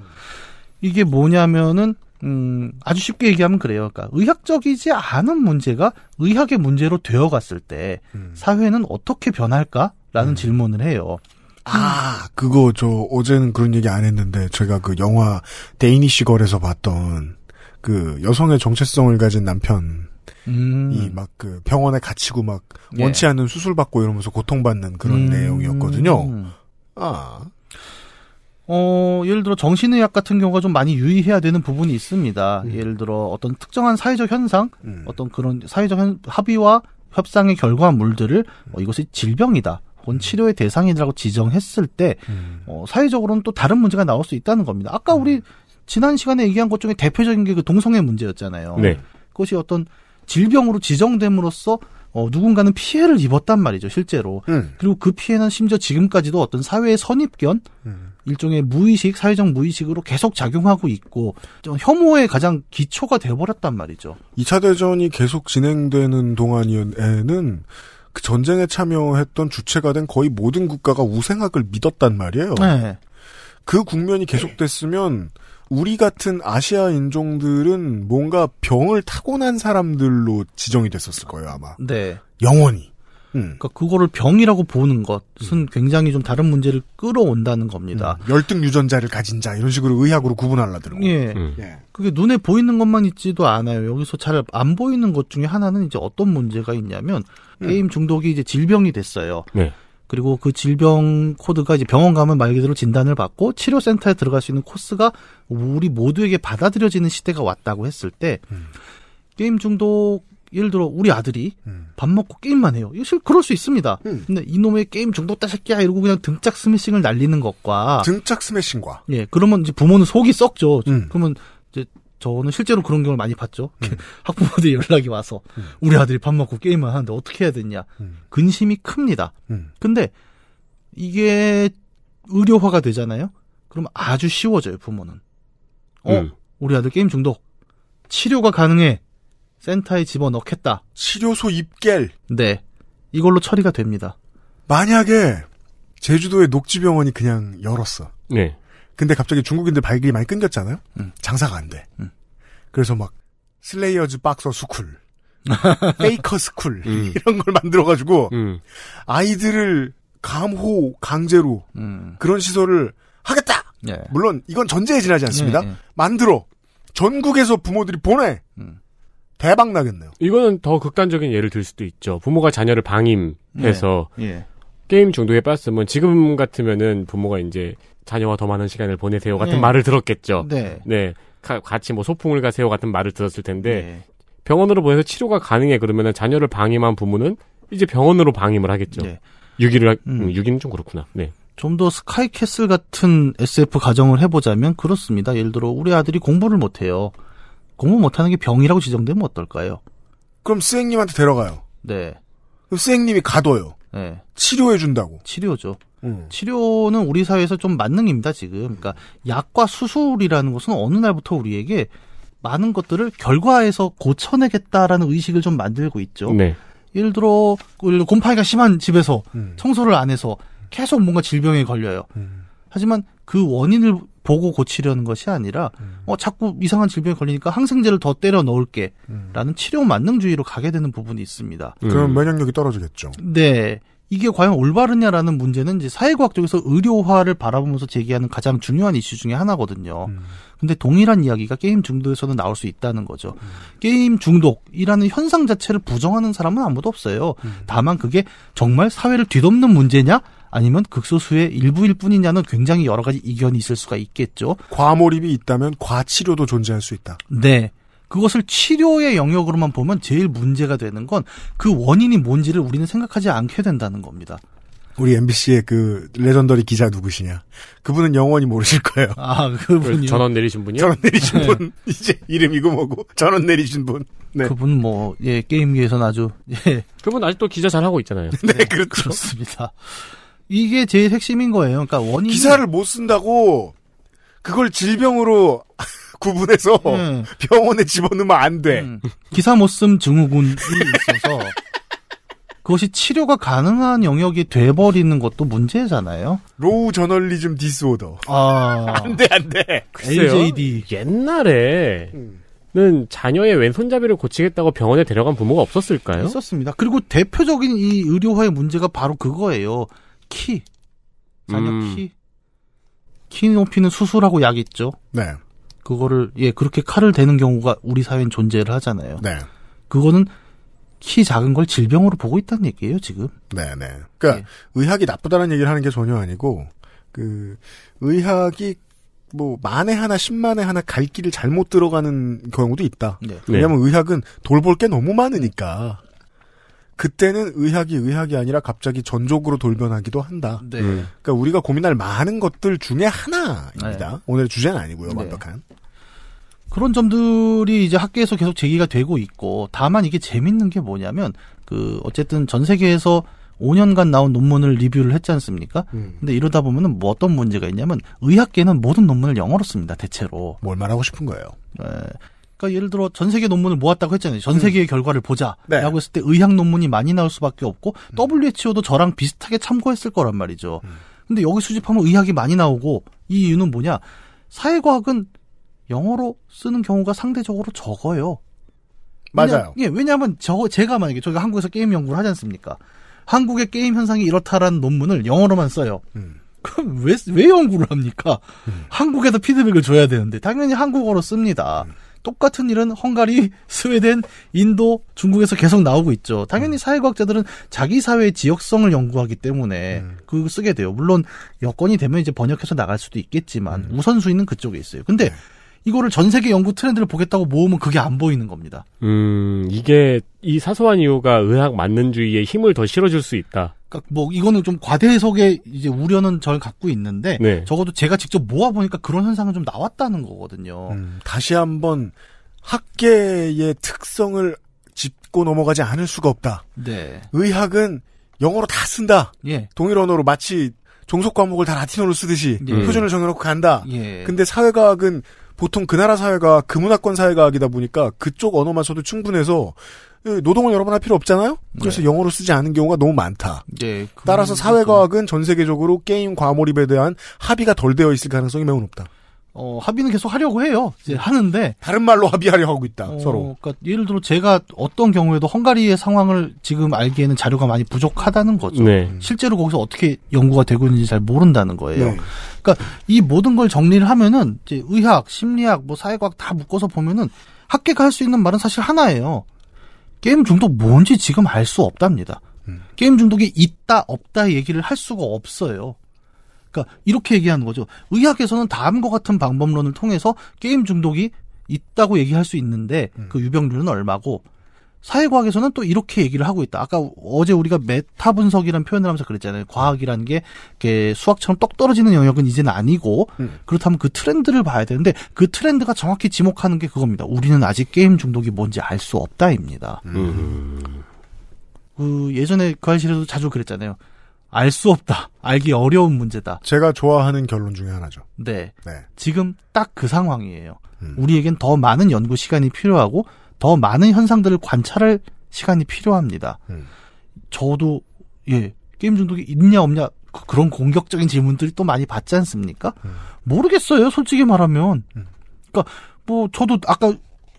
이게 뭐냐면은 음, 아주 쉽게 얘기하면 그래요. 그러니까 의학적이지 않은 문제가 의학의 문제로 되어갔을 때 음. 사회는 어떻게 변할까라는 음. 질문을 해요. 아, 그거 저 어제는 그런 얘기 안 했는데 제가 그 영화 데이니시 걸에서 봤던 그 여성의 정체성을 가진 남편 음. 이막 그 병원에 갇히고 막 예. 원치 않는 수술 받고 이러면서 고통받는 그런 음. 내용이었거든요. 아. 어, 예를 들어 정신의학 같은 경우가 좀 많이 유의해야 되는 부분이 있습니다. 음. 예를 들어 어떤 특정한 사회적 현상, 음. 어떤 그런 사회적 현, 합의와 협상의 결과물들을 어, 이것이 질병이다. 본 치료의 대상이라고 지정했을 때 음. 어, 사회적으로는 또 다른 문제가 나올 수 있다는 겁니다. 아까 음. 우리 지난 시간에 얘기한 것 중에 대표적인 게 그 동성애 문제였잖아요. 네. 그것이 어떤 질병으로 지정됨으로써 어, 누군가는 피해를 입었단 말이죠, 실제로. 음. 그리고 그 피해는 심지어 지금까지도 어떤 사회의 선입견, 음. 일종의 무의식, 사회적 무의식으로 계속 작용하고 있고, 좀 혐오의 가장 기초가 돼버렸단 말이죠. 2차 대전이 계속 진행되는 동안에는 그 전쟁에 참여했던 주체가 된 거의 모든 국가가 우생학을 믿었단 말이에요. 네. 그 국면이 계속됐으면 우리 같은 아시아 인종들은 뭔가 병을 타고난 사람들로 지정이 됐었을 거예요 아마. 네. 영원히. 음. 그러니까 그거를 병이라고 보는 것은 음. 굉장히 좀 다른 문제를 끌어온다는 겁니다. 음. 열등 유전자를 가진 자 이런 식으로 의학으로 구분하려드는 예. 음. 예. 그게 눈에 보이는 것만 있지도 않아요. 여기서 잘 안 보이는 것 중에 하나는 이제 어떤 문제가 있냐면 예. 게임 중독이 이제 질병이 됐어요. 네. 그리고 그 질병 코드가 이제 병원 가면 말 그대로 진단을 받고 치료센터에 들어갈 수 있는 코스가 우리 모두에게 받아들여지는 시대가 왔다고 했을 때 음. 게임 중독 예를 들어 우리 아들이 음. 밥 먹고 게임만 해요. 사실 그럴 수 있습니다. 음. 근데 이놈의 게임 중독다 새끼야 이러고 그냥 등짝 스매싱을 날리는 것과 등짝 스매싱과 예 그러면 이제 부모는 속이 썩죠. 음. 그러면 이제 저는 실제로 그런 경우를 많이 봤죠. 음. 학부모들이 연락이 와서 음. 우리 아들이 밥 먹고 게임을 하는데 어떻게 해야 되냐. 음. 근심이 큽니다. 음. 근데 이게 의료화가 되잖아요. 그럼 아주 쉬워져요 부모는. 어, 음. 우리 아들 게임 중독. 치료가 가능해. 센터에 집어 넣겠다. 치료소 입겔. 네, 이걸로 처리가 됩니다. 만약에 제주도의 녹지병원이 그냥 열었어. 네. 근데 갑자기 중국인들 발길이 많이 끊겼잖아요. 음. 장사가 안 돼. 음. 그래서 막 슬레이어즈 박서 스쿨, 페이커 스쿨 음. 이런 걸 만들어가지고 음. 아이들을 감호 강제로 음. 그런 시설을 하겠다. 예. 물론 이건 전제에 지나지 않습니다. 예. 예. 만들어 전국에서 부모들이 보내. 음. 대박 나겠네요. 이거는 더 극단적인 예를 들 수도 있죠. 부모가 자녀를 방임해서 예. 예. 게임 중독에 빠졌으면 지금 같으면은 부모가 이제 자녀와 더 많은 시간을 보내세요 같은 네. 말을 들었겠죠. 네. 네. 가, 같이 뭐 소풍을 가세요 같은 말을 들었을 텐데 네. 병원으로 보내서 치료가 가능해 그러면은 자녀를 방임한 부모는 이제 병원으로 방임을 하겠죠. 네. 6일을 음. 6일은 음, 좀 그렇구나. 네. 좀 더 스카이캐슬 같은 SF 가정을 해보자면 그렇습니다. 예를 들어 우리 아들이 공부를 못해요. 공부 못하는 게 병이라고 지정되면 어떨까요? 그럼 선생님한테 데려가요. 네. 그럼 선생님이 가둬요. 네. 치료해준다고. 치료죠. 음. 치료는 우리 사회에서 좀 만능입니다 지금. 그러니까 약과 수술이라는 것은 어느 날부터 우리에게 많은 것들을 결과에서 고쳐내겠다라는 의식을 좀 만들고 있죠. 네. 예를 들어 곰팡이가 심한 집에서 음. 청소를 안 해서 계속 뭔가 질병에 걸려요. 음. 하지만 그 원인을 보고 고치려는 것이 아니라 음. 어 자꾸 이상한 질병에 걸리니까 항생제를 더 때려 넣을게라는 음. 치료 만능주의로 가게 되는 부분이 있습니다. 그럼 음. 면역력이 떨어지겠죠. 네. 이게 과연 올바르냐라는 문제는 이제 사회과학적에서 의료화를 바라보면서 제기하는 가장 중요한 이슈 중의 하나거든요. 음. 근데 동일한 이야기가 게임 중독에서는 나올 수 있다는 거죠. 음. 게임 중독이라는 현상 자체를 부정하는 사람은 아무도 없어요. 음. 다만 그게 정말 사회를 뒤덮는 문제냐? 아니면 극소수의 일부일 뿐이냐는 굉장히 여러 가지 이견이 있을 수가 있겠죠. 과몰입이 있다면 과치료도 존재할 수 있다. 네. 그것을 치료의 영역으로만 보면 제일 문제가 되는 건 그 원인이 뭔지를 우리는 생각하지 않게 된다는 겁니다. 우리 MBC의 그 레전더리 기자 누구시냐? 그분은 영원히 모르실 거예요. 아, 그분이 전원 내리신 분이요? 전원 내리신 네. 분 이제 이름이고 뭐고 전원 내리신 분. 네. 그분 뭐예게임계에서는 아주 예. 그분 아직도 기자 잘 하고 있잖아요. 네, 네 그렇죠. 그렇습니다. 이게 제일 핵심인 거예요. 그러니까 원인 기사를 못 쓴다고 그걸 질병으로 구분해서 음. 병원에 집어넣으면 안 돼. 음. 기사 못쓴 증후군이 있어서 그것이 치료가 가능한 영역이 돼버리는 것도 문제잖아요. 로우 저널리즘 디스오더. 아. 안 돼, 안 돼. 글쎄요. LJD. 옛날에. 는 자녀의 왼손잡이를 고치겠다고 병원에 데려간 부모가 없었을까요? 있었습니다. 그리고 대표적인 이 의료화의 문제가 바로 그거예요. 키. 자녀 음. 키. 키 높이는 수술하고 약 있죠. 네. 그거를 예 그렇게 칼을 대는 경우가 우리 사회엔 존재를 하잖아요. 네. 그거는 키 작은 걸 질병으로 보고 있다는 얘기예요 지금. 네네. 네. 그러니까 예. 의학이 나쁘다는 얘기를 하는 게 전혀 아니고 그 의학이 뭐 만에 하나 십만에 하나 갈 길을 잘못 들어가는 경우도 있다. 네. 왜냐하면 의학은 돌볼 게 너무 많으니까. 그때는 의학이 의학이 아니라 갑자기 전족으로 돌변하기도 한다. 네. 음. 그러니까 우리가 고민할 많은 것들 중에 하나입니다. 네. 오늘 주제는 아니고요, 네. 완벽한. 네. 그런 점들이 이제 학계에서 계속 제기가 되고 있고 다만 이게 재밌는 게 뭐냐면 그 어쨌든 전 세계에서 5년간 나온 논문을 리뷰를 했지 않습니까? 음. 근데 이러다 보면은 뭐 어떤 문제가 있냐면 의학계는 모든 논문을 영어로 씁니다 대체로. 뭘 말하고 싶은 거예요? 네. 그러니까 예를 들어 전 세계 논문을 모았다고 했잖아요. 전 음. 세계의 음. 결과를 보자라고 네. 했을 때 의학 논문이 많이 나올 수밖에 없고 음. WHO도 저랑 비슷하게 참고했을 거란 말이죠. 음. 근데 여기 수집하면 의학이 많이 나오고 이 이유는 뭐냐? 사회과학은 영어로 쓰는 경우가 상대적으로 적어요. 왜냐, 맞아요. 예, 왜냐하면 저 제가 만약에 저희가 한국에서 게임 연구를 하지 않습니까? 한국의 게임 현상이 이렇다라는 논문을 영어로만 써요. 음. 그럼 왜, 왜 연구를 합니까? 음. 한국에서 피드백을 줘야 되는데, 당연히 한국어로 씁니다. 음. 똑같은 일은 헝가리, 스웨덴, 인도, 중국에서 계속 나오고 있죠. 당연히 음. 사회과학자들은 자기 사회의 지역성을 연구하기 때문에 음. 그 쓰게 돼요. 물론 여건이 되면 이제 번역해서 나갈 수도 있겠지만 음. 우선순위는 그쪽에 있어요. 근데 네. 이거를 전 세계 연구 트렌드를 보겠다고 모으면 그게 안 보이는 겁니다. 음, 이게 이 사소한 이유가 의학 맞는주의에 힘을 더 실어줄 수 있다. 그러니까 뭐 이거는 좀 과대해석의 이제 우려는 절 갖고 있는데 네. 적어도 제가 직접 모아 보니까 그런 현상은 좀 나왔다는 거거든요. 음, 다시 한번 학계의 특성을 짚고 넘어가지 않을 수가 없다. 네. 의학은 영어로 다 쓴다. 예. 동일 언어로 마치 종속 과목을 다 라틴어로 쓰듯이 예. 표준을 정해놓고 간다. 예. 근데 사회과학은 보통 그 나라 사회가 그 문화권 사회과학이다 보니까 그쪽 언어만 써도 충분해서 예, 노동을 여러 번 할 필요 없잖아요. 네. 그래서 네. 영어로 쓰지 않은 경우가 너무 많다. 네, 따라서 사회과학은 전 세계적으로 게임 과몰입에 대한 합의가 덜 되어 있을 가능성이 매우 높다. 어, 합의는 계속 하려고 해요. 이제 하는데. 다른 말로 합의하려 하고 있다, 어, 서로. 그러니까 예를 들어 제가 어떤 경우에도 헝가리의 상황을 지금 알기에는 자료가 많이 부족하다는 거죠. 네. 실제로 거기서 어떻게 연구가 되고 있는지 잘 모른다는 거예요. 네. 그러니까 이 모든 걸 정리를 하면은 이제 의학, 심리학, 뭐 사회과학 다 묶어서 보면은 합계가할 수 있는 말은 사실 하나예요. 게임 중독 뭔지 지금 알 수 없답니다. 음. 게임 중독이 있다 없다 얘기를 할 수가 없어요. 그러니까 이렇게 얘기하는 거죠. 의학에서는 다음과 같은 방법론을 통해서 게임 중독이 있다고 얘기할 수 있는데 음. 그 유병률은 얼마고 사회과학에서는 또 이렇게 얘기를 하고 있다. 아까 어제 우리가 메타 분석이라는 표현을 하면서 그랬잖아요. 과학이라는게 수학처럼 똑 떨어지는 영역은 이제는 아니고 음. 그렇다면 그 트렌드를 봐야 되는데 그 트렌드가 정확히 지목하는 게 그겁니다. 우리는 아직 게임 중독이 뭔지 알 수 없다입니다. 음. 음. 그 예전에 과실에도 그 서 자주 그랬잖아요. 알 수 없다. 알기 어려운 문제다. 제가 좋아하는 결론 중에 하나죠. 네. 네. 지금 딱 그 상황이에요. 음. 우리에겐 더 많은 연구 시간이 필요하고 더 많은 현상들을 관찰할 시간이 필요합니다. 음. 저도 예 게임 중독이 있냐 없냐 그, 런 공격적인 질문들이 또 많이 받지 않습니까? 음. 모르겠어요, 솔직히 말하면. 음. 그러니까 뭐 저도 아까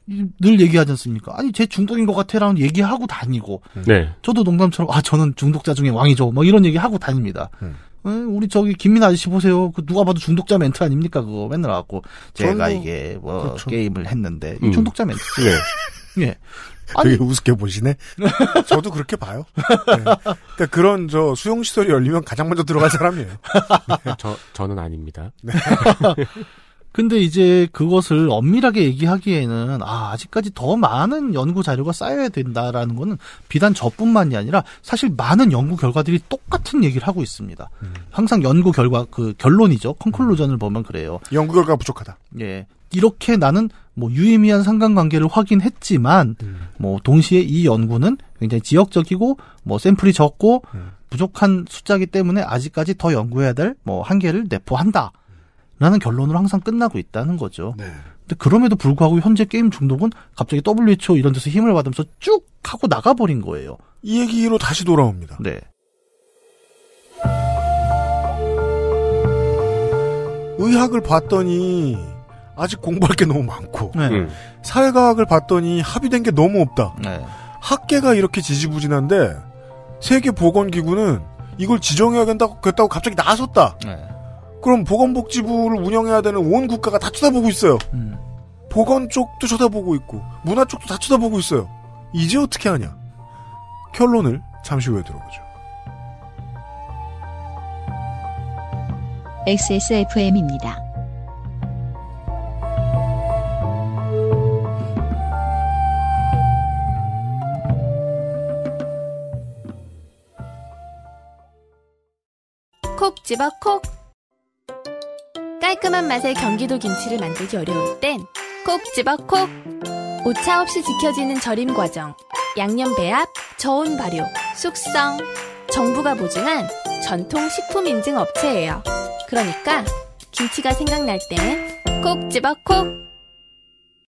늘 얘기하지 않습니까? 아니 제 중독인 것 같아라는 얘기하고 다니고. 네. 저도 농담처럼 아 저는 중독자 중에 왕이죠. 뭐 이런 얘기하고 다닙니다. 음. 우리 저기 김민아 아저씨 보세요. 그 누가 봐도 중독자 멘트 아닙니까 그거 맨날 나왔고 제가 뭐 이게 뭐 그렇죠. 게임을 했는데 음. 중독자 멘트. 예. 예. 되게 아니. 우습게 보시네. 저도 그렇게 봐요. 네. 그러니까 그런 저 수용 시설이 열리면 가장 먼저 들어갈 사람이에요. 네. 저 저는 아닙니다. 네. 근데 이제 그것을 엄밀하게 얘기하기에는 아, 아직까지 더 많은 연구 자료가 쌓여야 된다라는 거는 비단 저뿐만이 아니라 사실 많은 연구 결과들이 똑같은 얘기를 하고 있습니다. 음. 항상 연구 결과 그 결론이죠. 컨클루전을 음. 보면 그래요. 연구 결과 부족하다. 예. 이렇게 나는 뭐 유의미한 상관관계를 확인했지만 음. 뭐 동시에 이 연구는 굉장히 지역적이고 뭐 샘플이 적고 음. 부족한 숫자기 때문에 아직까지 더 연구해야 될 뭐 한계를 내포한다. 라는 결론으로 항상 끝나고 있다는 거죠. 네. 근데 그럼에도 불구하고 현재 게임 중독은 갑자기 WHO 이런 데서 힘을 받으면서 쭉 하고 나가버린 거예요. 이 얘기로 다시 돌아옵니다. 네. 의학을 봤더니 아직 공부할 게 너무 많고 네. 음. 사회과학을 봤더니 합의된 게 너무 없다. 네. 학계가 이렇게 지지부진한데 세계보건기구는 이걸 지정해야겠다고 갑자기 나섰다. 네. 그럼 보건복지부를 운영해야 되는 온 국가가 다 쳐다보고 있어요. 음. 보건 쪽도 쳐다보고 있고 문화 쪽도 다 쳐다보고 있어요. 이제 어떻게 하냐? 결론을 잠시 후에 들어보죠. XSFM입니다. 콕 집어 콕 깔끔한 맛의 경기도 김치를 만들기 어려울 땐 콕 집어 콕! 오차 없이 지켜지는 절임 과정, 양념 배합, 저온 발효, 숙성. 정부가 보증한 전통 식품 인증 업체예요. 그러니까 김치가 생각날 땐콕 집어 콕!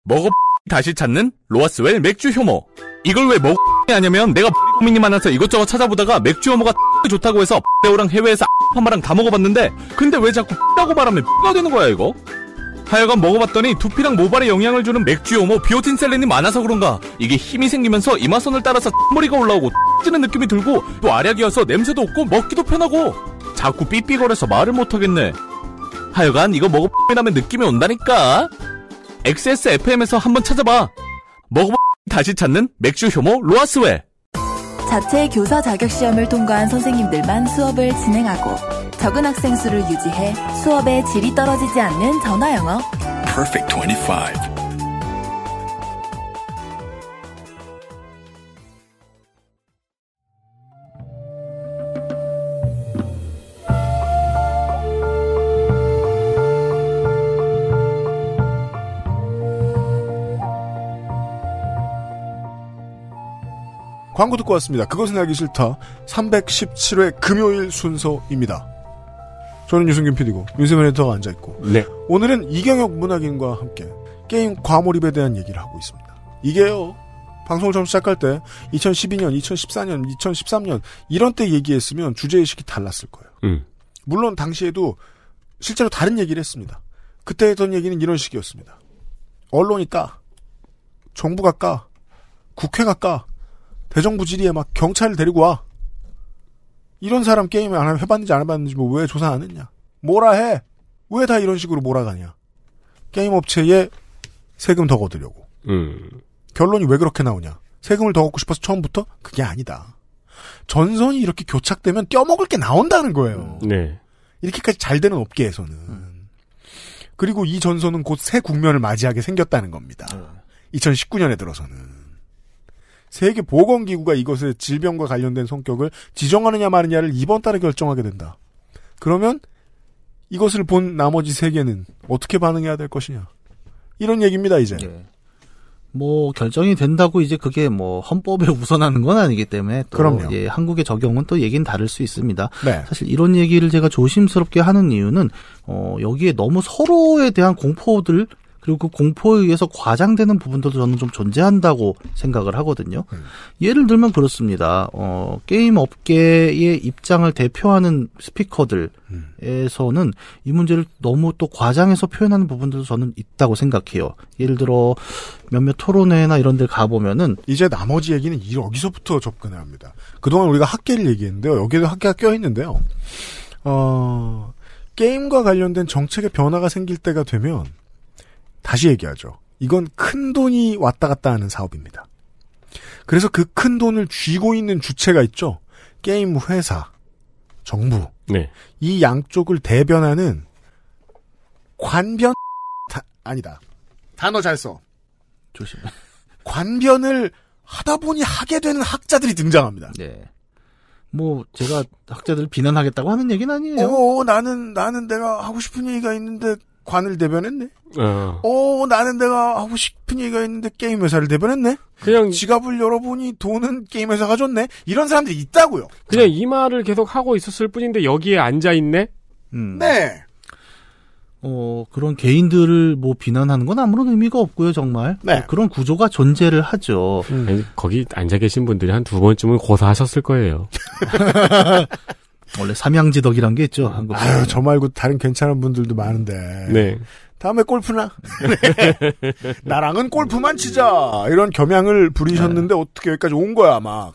먹어 다시 찾는 로아스웰 맥주 효모. 이걸 왜 먹어 하냐면 내가 고민이 많아서 이것저것 찾아보다가 맥주 효모가 좋다고 해서 레오랑 해외에서 파마랑 다 먹어봤는데 근데 왜 자꾸 라고 말하면 가 되는 거야 이거? 하여간 먹어봤더니 두피랑 모발에 영향을 주는 맥주 요모 비오틴 셀린이 많아서 그런가 이게 힘이 생기면서 이마선을 따라서 머리가 올라오고 찌는 느낌이 들고 또 알약이어서 냄새도 없고 먹기도 편하고 자꾸 삐삐거려서 말을 못하겠네 하여간 이거 먹어보면 느낌이 온다니까 XSFM에서 한번 찾아봐 먹어보 다시 찾는 맥주 효모 로아스웰 자체 교사 자격 시험을 통과한 선생님들만 수업을 진행하고 적은 학생 수를 유지해 수업의 질이 떨어지지 않는 전화 영어. Perfect 25. 광고 듣고 왔습니다. 그것은 알기 싫다. 317회 금요일 순서입니다. 저는 유승균 PD고 윤세민 에터가 앉아있고 네. 오늘은 이경혁 문학인과 함께 게임 과몰입에 대한 얘기를 하고 있습니다. 이게요. 방송을 처음 시작할 때 2012년, 2014년, 2013년 이런 때 얘기했으면 주제의식이 달랐을 거예요. 음. 물론 당시에도 실제로 다른 얘기를 했습니다. 그때 했던 얘기는 이런 식이었습니다. 언론이 까, 정부가 까, 국회가 까, 대정부 질의에 막 경찰 데리고 와. 이런 사람 게임 을안 해봤는지 안 해봤는지 뭐 왜 조사 안 했냐. 뭐라 해. 왜 다 이런 식으로 몰아가냐. 게임 업체에 세금 더걷으려고 음. 결론이 왜 그렇게 나오냐. 세금을 더 걷고 싶어서 처음부터 그게 아니다. 전선이 이렇게 교착되면 떼어먹을 게 나온다는 거예요. 네. 이렇게까지 잘 되는 업계에서는. 그리고 이 전선은 곧 새 국면을 맞이하게 생겼다는 겁니다. 2019년에 음. 들어서는. 세계 보건기구가 이것의 질병과 관련된 성격을 지정하느냐 마느냐를 이번 달에 결정하게 된다. 그러면 이것을 본 나머지 세계는 어떻게 반응해야 될 것이냐. 이런 얘기입니다, 이제. 네. 뭐 결정이 된다고 이제 그게 뭐 헌법에 우선하는 건 아니기 때문에 또 그럼요. 예, 한국의 적용은 또 얘기는 다를 수 있습니다. 네. 사실 이런 얘기를 제가 조심스럽게 하는 이유는 어 여기에 너무 서로에 대한 공포들 그리고 그 공포에 의해서 과장되는 부분들도 저는 좀 존재한다고 생각을 하거든요. 음. 예를 들면 그렇습니다. 어, 게임 업계의 입장을 대표하는 스피커들에서는 음. 이 문제를 너무 또 과장해서 표현하는 부분들도 저는 있다고 생각해요. 예를 들어 몇몇 토론회나 이런 데 가보면은 이제 나머지 얘기는 여기서부터 접근을 합니다. 그동안 우리가 학계를 얘기했는데요. 여기에도 학계가 껴있는데요. 어, 게임과 관련된 정책의 변화가 생길 때가 되면 다시 얘기하죠. 이건 큰 돈이 왔다 갔다 하는 사업입니다. 그래서 그 큰 돈을 쥐고 있는 주체가 있죠. 게임 회사, 정부. 네. 이 양쪽을 대변하는 관변 다, 아니다. 단어 잘 써. 조심. 관변을 하다 보니 하게 되는 학자들이 등장합니다. 네. 뭐 제가 학자들 을 비난하겠다고 하는 얘기는 아니에요. 어, 나는 나는 내가 하고 싶은 얘기가 있는데 관을 대변했네. 어. 오, 어, 나는 내가 하고 싶은 얘기가 있는데 게임 회사를 대변했네. 그냥 지갑을 열어보니 돈은 게임 회사가 줬네. 이런 사람들이 있다고요. 그냥 이 말을 계속 하고 있었을 뿐인데 여기에 앉아 있네. 음. 네. 어, 그런 개인들을 뭐 비난하는 건 아무런 의미가 없고요, 정말. 네. 뭐 그런 구조가 존재를 하죠. 음. 거기 앉아 계신 분들이 한 두 번쯤은 고사하셨을 거예요. 원래 삼양지덕이란 게 있죠. 한국 아유, 저 말고 다른 괜찮은 분들도 많은데. 네. 다음에 골프나. 네. 나랑은 골프만 치자. 이런 겸양을 부리셨는데 네. 어떻게 여기까지 온 거야, 막.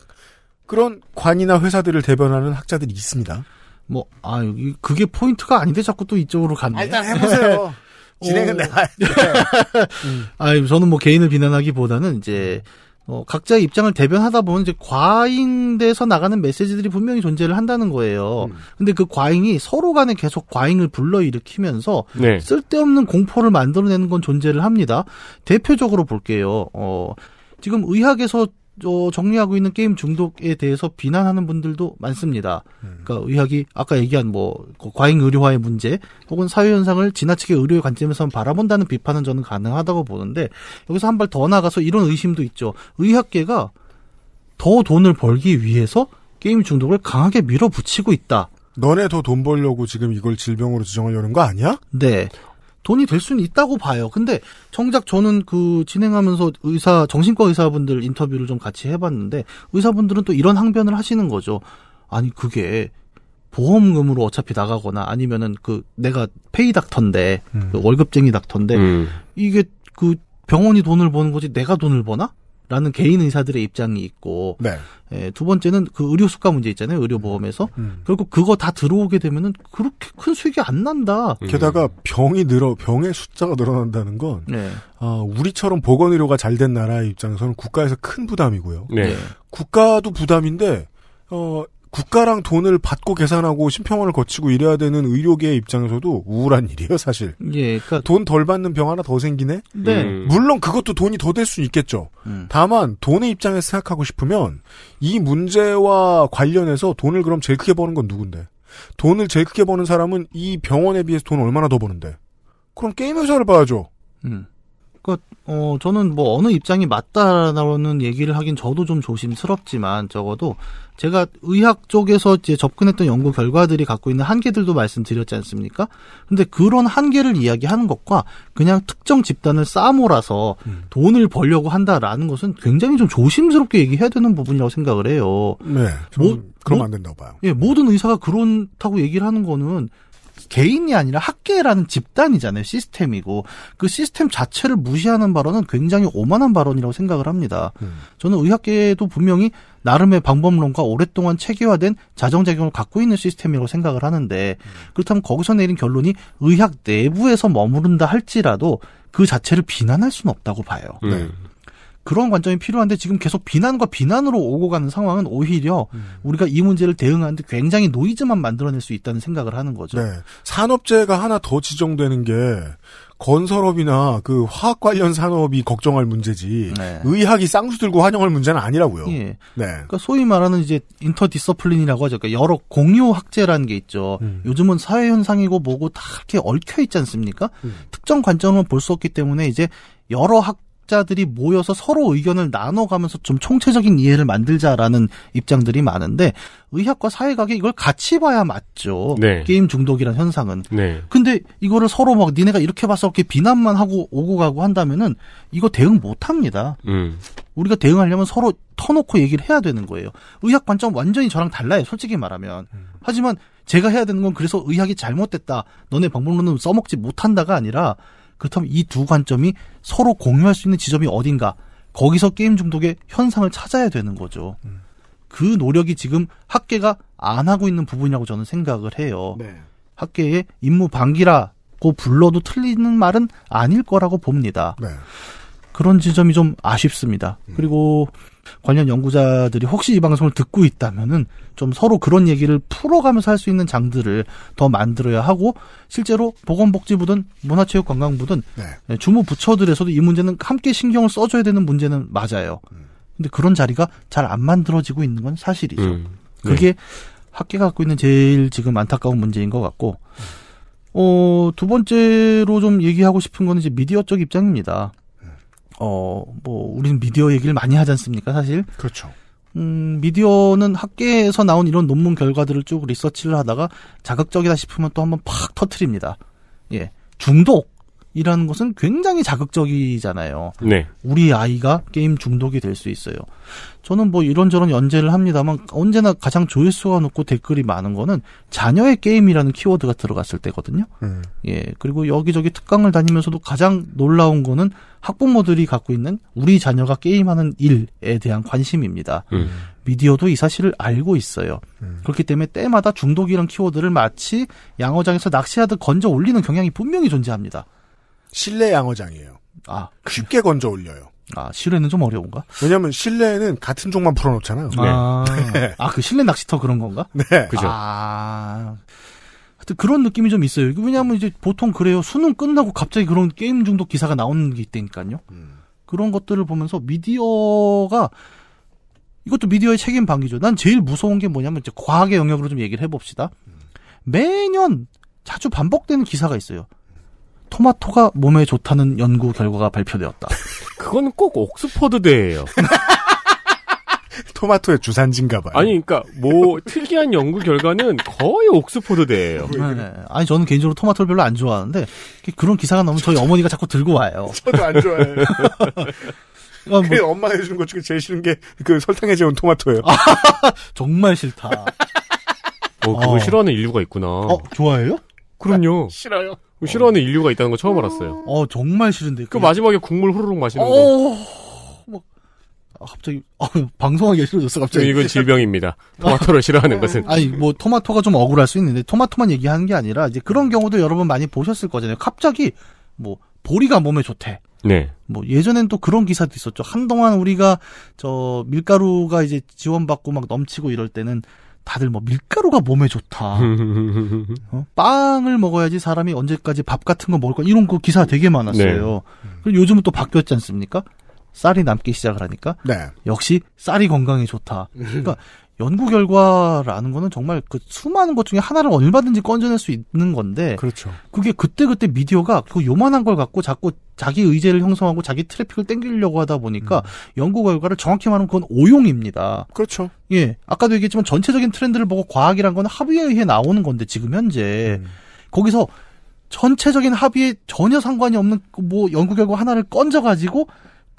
그런 관이나 회사들을 대변하는 학자들이 있습니다. 뭐, 아, 그게 포인트가 아닌데 자꾸 또 이쪽으로 갔네. 아, 일단 해보세요. 어. 진행은 어... 내가. 음. 아, 저는 뭐 개인을 비난하기보다는 이제, 음. 어, 각자의 입장을 대변하다 보면 이제 과잉돼서 나가는 메시지들이 분명히 존재를 한다는 거예요. 음. 근데 그 과잉이 서로 간에 계속 과잉을 불러일으키면서 네. 쓸데없는 공포를 만들어내는 건 존재를 합니다. 대표적으로 볼게요. 어, 지금 의학에서 어, 정리하고 있는 게임 중독에 대해서 비난하는 분들도 많습니다. 음. 그러니까 의학이 아까 얘기한 뭐 그 과잉 의료화의 문제 혹은 사회 현상을 지나치게 의료의 관점에서 바라본다는 비판은 저는 가능하다고 보는데 여기서 한 발 더 나가서 이런 의심도 있죠. 의학계가 더 돈을 벌기 위해서 게임 중독을 강하게 밀어붙이고 있다. 너네 더 돈 벌려고 지금 이걸 질병으로 지정하려는 거 아니야? 네. 돈이 될 수는 있다고 봐요. 근데 정작 저는 그 진행하면서 의사 정신과 의사분들 인터뷰를 좀 같이 해봤는데 의사분들은 또 이런 항변을 하시는 거죠. 아니 그게 보험금으로 어차피 나가거나 아니면은 그 내가 페이 닥터인데 그 음. 그 월급쟁이 닥터인데 음. 이게 그 병원이 돈을 버는 거지 내가 돈을 버나? 라는 개인 의사들의 입장이 있고 네. 예, 두 번째는 그 의료 수가 문제 있잖아요 의료 보험에서 음. 그리고 음. 그거 다 들어오게 되면은 그렇게 큰 수익이 안 난다. 음. 게다가 병이 늘어 병의 숫자가 늘어난다는 건 네. 어, 우리처럼 보건 의료가 잘 된 나라의 입장에서는 국가에서 큰 부담이고요. 네. 네. 국가도 부담인데 어 국가랑 돈을 받고 계산하고 심평원을 거치고 이래야 되는 의료계의 입장에서도 우울한 일이에요, 사실. 예, 그러니까 돈덜 받는 병 하나 더 생기네. 네. 음. 물론 그것도 돈이 더 될 수는 있겠죠. 음. 다만 돈의 입장에서 생각하고 싶으면 이 문제와 관련해서 돈을 그럼 제일 크게 버는 건 누군데? 돈을 제일 크게 버는 사람은 이 병원에 비해서 돈 얼마나 더 버는데? 그럼 게임 회사를 봐야죠. 음. 그러니까 어 저는 뭐 어느 입장이 맞다라는 얘기를 하긴 저도 좀 조심스럽지만 적어도 제가 의학 쪽에서 이제 접근했던 연구 결과들이 갖고 있는 한계들도 말씀드렸지 않습니까? 근데 그런 한계를 이야기하는 것과 그냥 특정 집단을 싸아몰아서 음. 돈을 벌려고 한다라는 것은 굉장히 좀 조심스럽게 얘기해야 되는 부분이라고 생각을 해요. 네. 뭐, 그러면 뭐 안 된다고 봐요. 예, 모든 의사가 그렇다고 얘기를 하는 거는 개인이 아니라 학계라는 집단이잖아요. 시스템이고 그 시스템 자체를 무시하는 발언은 굉장히 오만한 발언이라고 생각을 합니다. 음. 저는 의학계도 분명히 나름의 방법론과 오랫동안 체계화된 자정작용을 갖고 있는 시스템이라고 생각을 하는데 음. 그렇다면 거기서 내린 결론이 의학 내부에서 머무른다 할지라도 그 자체를 비난할 수는 없다고 봐요. 음. 그런 관점이 필요한데 지금 계속 비난과 비난으로 오고 가는 상황은 오히려 음. 우리가 이 문제를 대응하는데 굉장히 노이즈만 만들어낼 수 있다는 생각을 하는 거죠. 네. 산업재해가 하나 더 지정되는 게 건설업이나 그 화학 관련 산업이 걱정할 문제지 네. 의학이 쌍수 들고 환영할 문제는 아니라고요. 예. 네. 그러니까 소위 말하는 이제 인터디서플린이라고 하죠. 그러니까 여러 공유 학제라는 게 있죠. 음. 요즘은 사회 현상이고 뭐고 다 이렇게 얽혀 있지 않습니까? 음. 특정 관점은 볼 수 없기 때문에 이제 여러 학 학자들이 모여서 서로 의견을 나눠가면서 좀 총체적인 이해를 만들자라는 입장들이 많은데 의학과 사회학이 이걸 같이 봐야 맞죠. 네. 게임 중독이란 현상은. 네. 근데 이거를 서로 막 니네가 이렇게 봐서 이렇게 비난만 하고 오고 가고 한다면은 이거 대응 못 합니다. 음. 우리가 대응하려면 서로 터놓고 얘기를 해야 되는 거예요. 의학 관점 완전히 저랑 달라요. 솔직히 말하면. 음. 하지만 제가 해야 되는 건 그래서 의학이 잘못됐다. 너네 방법론은 써먹지 못한다가 아니라 그렇다면 이 두 관점이 서로 공유할 수 있는 지점이 어딘가 거기서 게임 중독의 현상을 찾아야 되는 거죠. 음. 그 노력이 지금 학계가 안 하고 있는 부분이라고 저는 생각을 해요. 네. 학계의 임무 방기라고 불러도 틀리는 말은 아닐 거라고 봅니다. 네. 그런 지점이 좀 아쉽습니다. 음. 그리고 관련 연구자들이 혹시 이 방송을 듣고 있다면은 좀 서로 그런 얘기를 풀어가면서 할 수 있는 장들을 더 만들어야 하고 실제로 보건복지부든 문화체육관광부든 네. 예, 주무 부처들에서도 이 문제는 함께 신경을 써줘야 되는 문제는 맞아요. 그런데 음. 그런 자리가 잘 안 만들어지고 있는 건 사실이죠. 음. 네. 그게 학계가 갖고 있는 제일 지금 안타까운 문제인 것 같고, 어, 두 번째로 좀 얘기하고 싶은 거는 이제 미디어 쪽 입장입니다. 어, 뭐, 우리는 미디어 얘기를 많이 하지 않습니까, 사실? 그렇죠. 음, 미디어는 학계에서 나온 이런 논문 결과들을 쭉 리서치를 하다가 자극적이다 싶으면 또 한번 팍 터트립니다. 예. 중독이라는 것은 굉장히 자극적이잖아요. 네. 우리 아이가 게임 중독이 될 수 있어요. 저는 뭐 이런저런 연재를 합니다만 언제나 가장 조회수가 높고 댓글이 많은 거는 자녀의 게임이라는 키워드가 들어갔을 때거든요. 음. 예. 그리고 여기저기 특강을 다니면서도 가장 놀라운 거는 학부모들이 갖고 있는 우리 자녀가 게임하는 일에 대한 관심입니다. 음. 미디어도 이 사실을 알고 있어요. 음. 그렇기 때문에 때마다 중독이란 키워드를 마치 양어장에서 낚시하듯 건져 올리는 경향이 분명히 존재합니다. 실내 양어장이에요. 아. 쉽게 건져 올려요. 아, 실외는 좀 어려운가? 왜냐면 실내에는 같은 종만 풀어놓잖아요. 아, 네. 네. 아, 그 실내 낚시터 그런 건가? 네. 그죠. 아. 하여튼 그런 느낌이 좀 있어요. 왜냐면 이제 보통 그래요. 수능 끝나고 갑자기 그런 게임 중독 기사가 나오는 게 있다니까요. 음. 그런 것들을 보면서 미디어가 이것도 미디어의 책임 방기죠. 난 제일 무서운 게 뭐냐면 이제 과학의 영역으로 좀 얘기를 해봅시다. 음. 매년 자주 반복되는 기사가 있어요. 토마토가 몸에 좋다는 연구 결과가 발표되었다. 그건 꼭 옥스퍼드 대예요. 토마토의 주산지인가 봐요. 아니, 그러니까 뭐 특이한 연구 결과는 거의 옥스퍼드 대예요. 네, 네, 아니 저는 개인적으로 토마토를 별로 안 좋아하는데 그런 기사가 나오면 저희 어머니가 자꾸 들고 와요. 저도 안 좋아해요. 어, 뭐... 엄마가 해주는 것 중에 제일 싫은 게 그 설탕에 재운 토마토예요. 아, 정말 싫다. 어, 그거 어. 싫어하는 인류가 있구나. 어, 좋아해요? 그럼요. 싫어요. 그 싫어하는 인류가 있다는 거 처음 알았어요. 어, 정말 싫은데. 그 그냥... 마지막에 국물 후루룩 마시는 어... 거. 막... 아, 갑자기 아, 방송하기가 싫어졌어 갑자기. 이건 질병입니다. 토마토를 싫어하는 것은. 아니 뭐 토마토가 좀 억울할 수 있는데 토마토만 얘기하는 게 아니라 이제 그런 경우도 여러분 많이 보셨을 거잖아요. 갑자기 뭐 보리가 몸에 좋대. 네. 뭐 예전엔 또 그런 기사도 있었죠. 한동안 우리가 저 밀가루가 이제 지원받고 막 넘치고 이럴 때는 다들 뭐 밀가루가 몸에 좋다. 어? 빵을 먹어야지 사람이 언제까지 밥 같은 거 먹을 까 이런 거 그 기사 되게 많았어요. 네. 그리고 요즘은 또 바뀌었지 않습니까? 쌀이 남기 시작을 하니까 네. 역시 쌀이 건강에 좋다. 그러니까 연구 결과라는 거는 정말 그 수많은 것 중에 하나를 얼마든지 꺼져낼수 있는 건데 그렇죠. 그게 그때그때 미디어가 그 요만한 걸 갖고 자꾸 자기 의제를 형성하고 자기 트래픽을 땡기려고 하다 보니까 음. 연구 결과를 정확히 말하면 그건 오용입니다. 그렇죠. 예. 아까도 얘기했지만 전체적인 트렌드를 보고 과학이란 건 합의에 의해 나오는 건데 지금 현재 음. 거기서 전체적인 합의에 전혀 상관이 없는 그 뭐 연구 결과 하나를 꺼져 가지고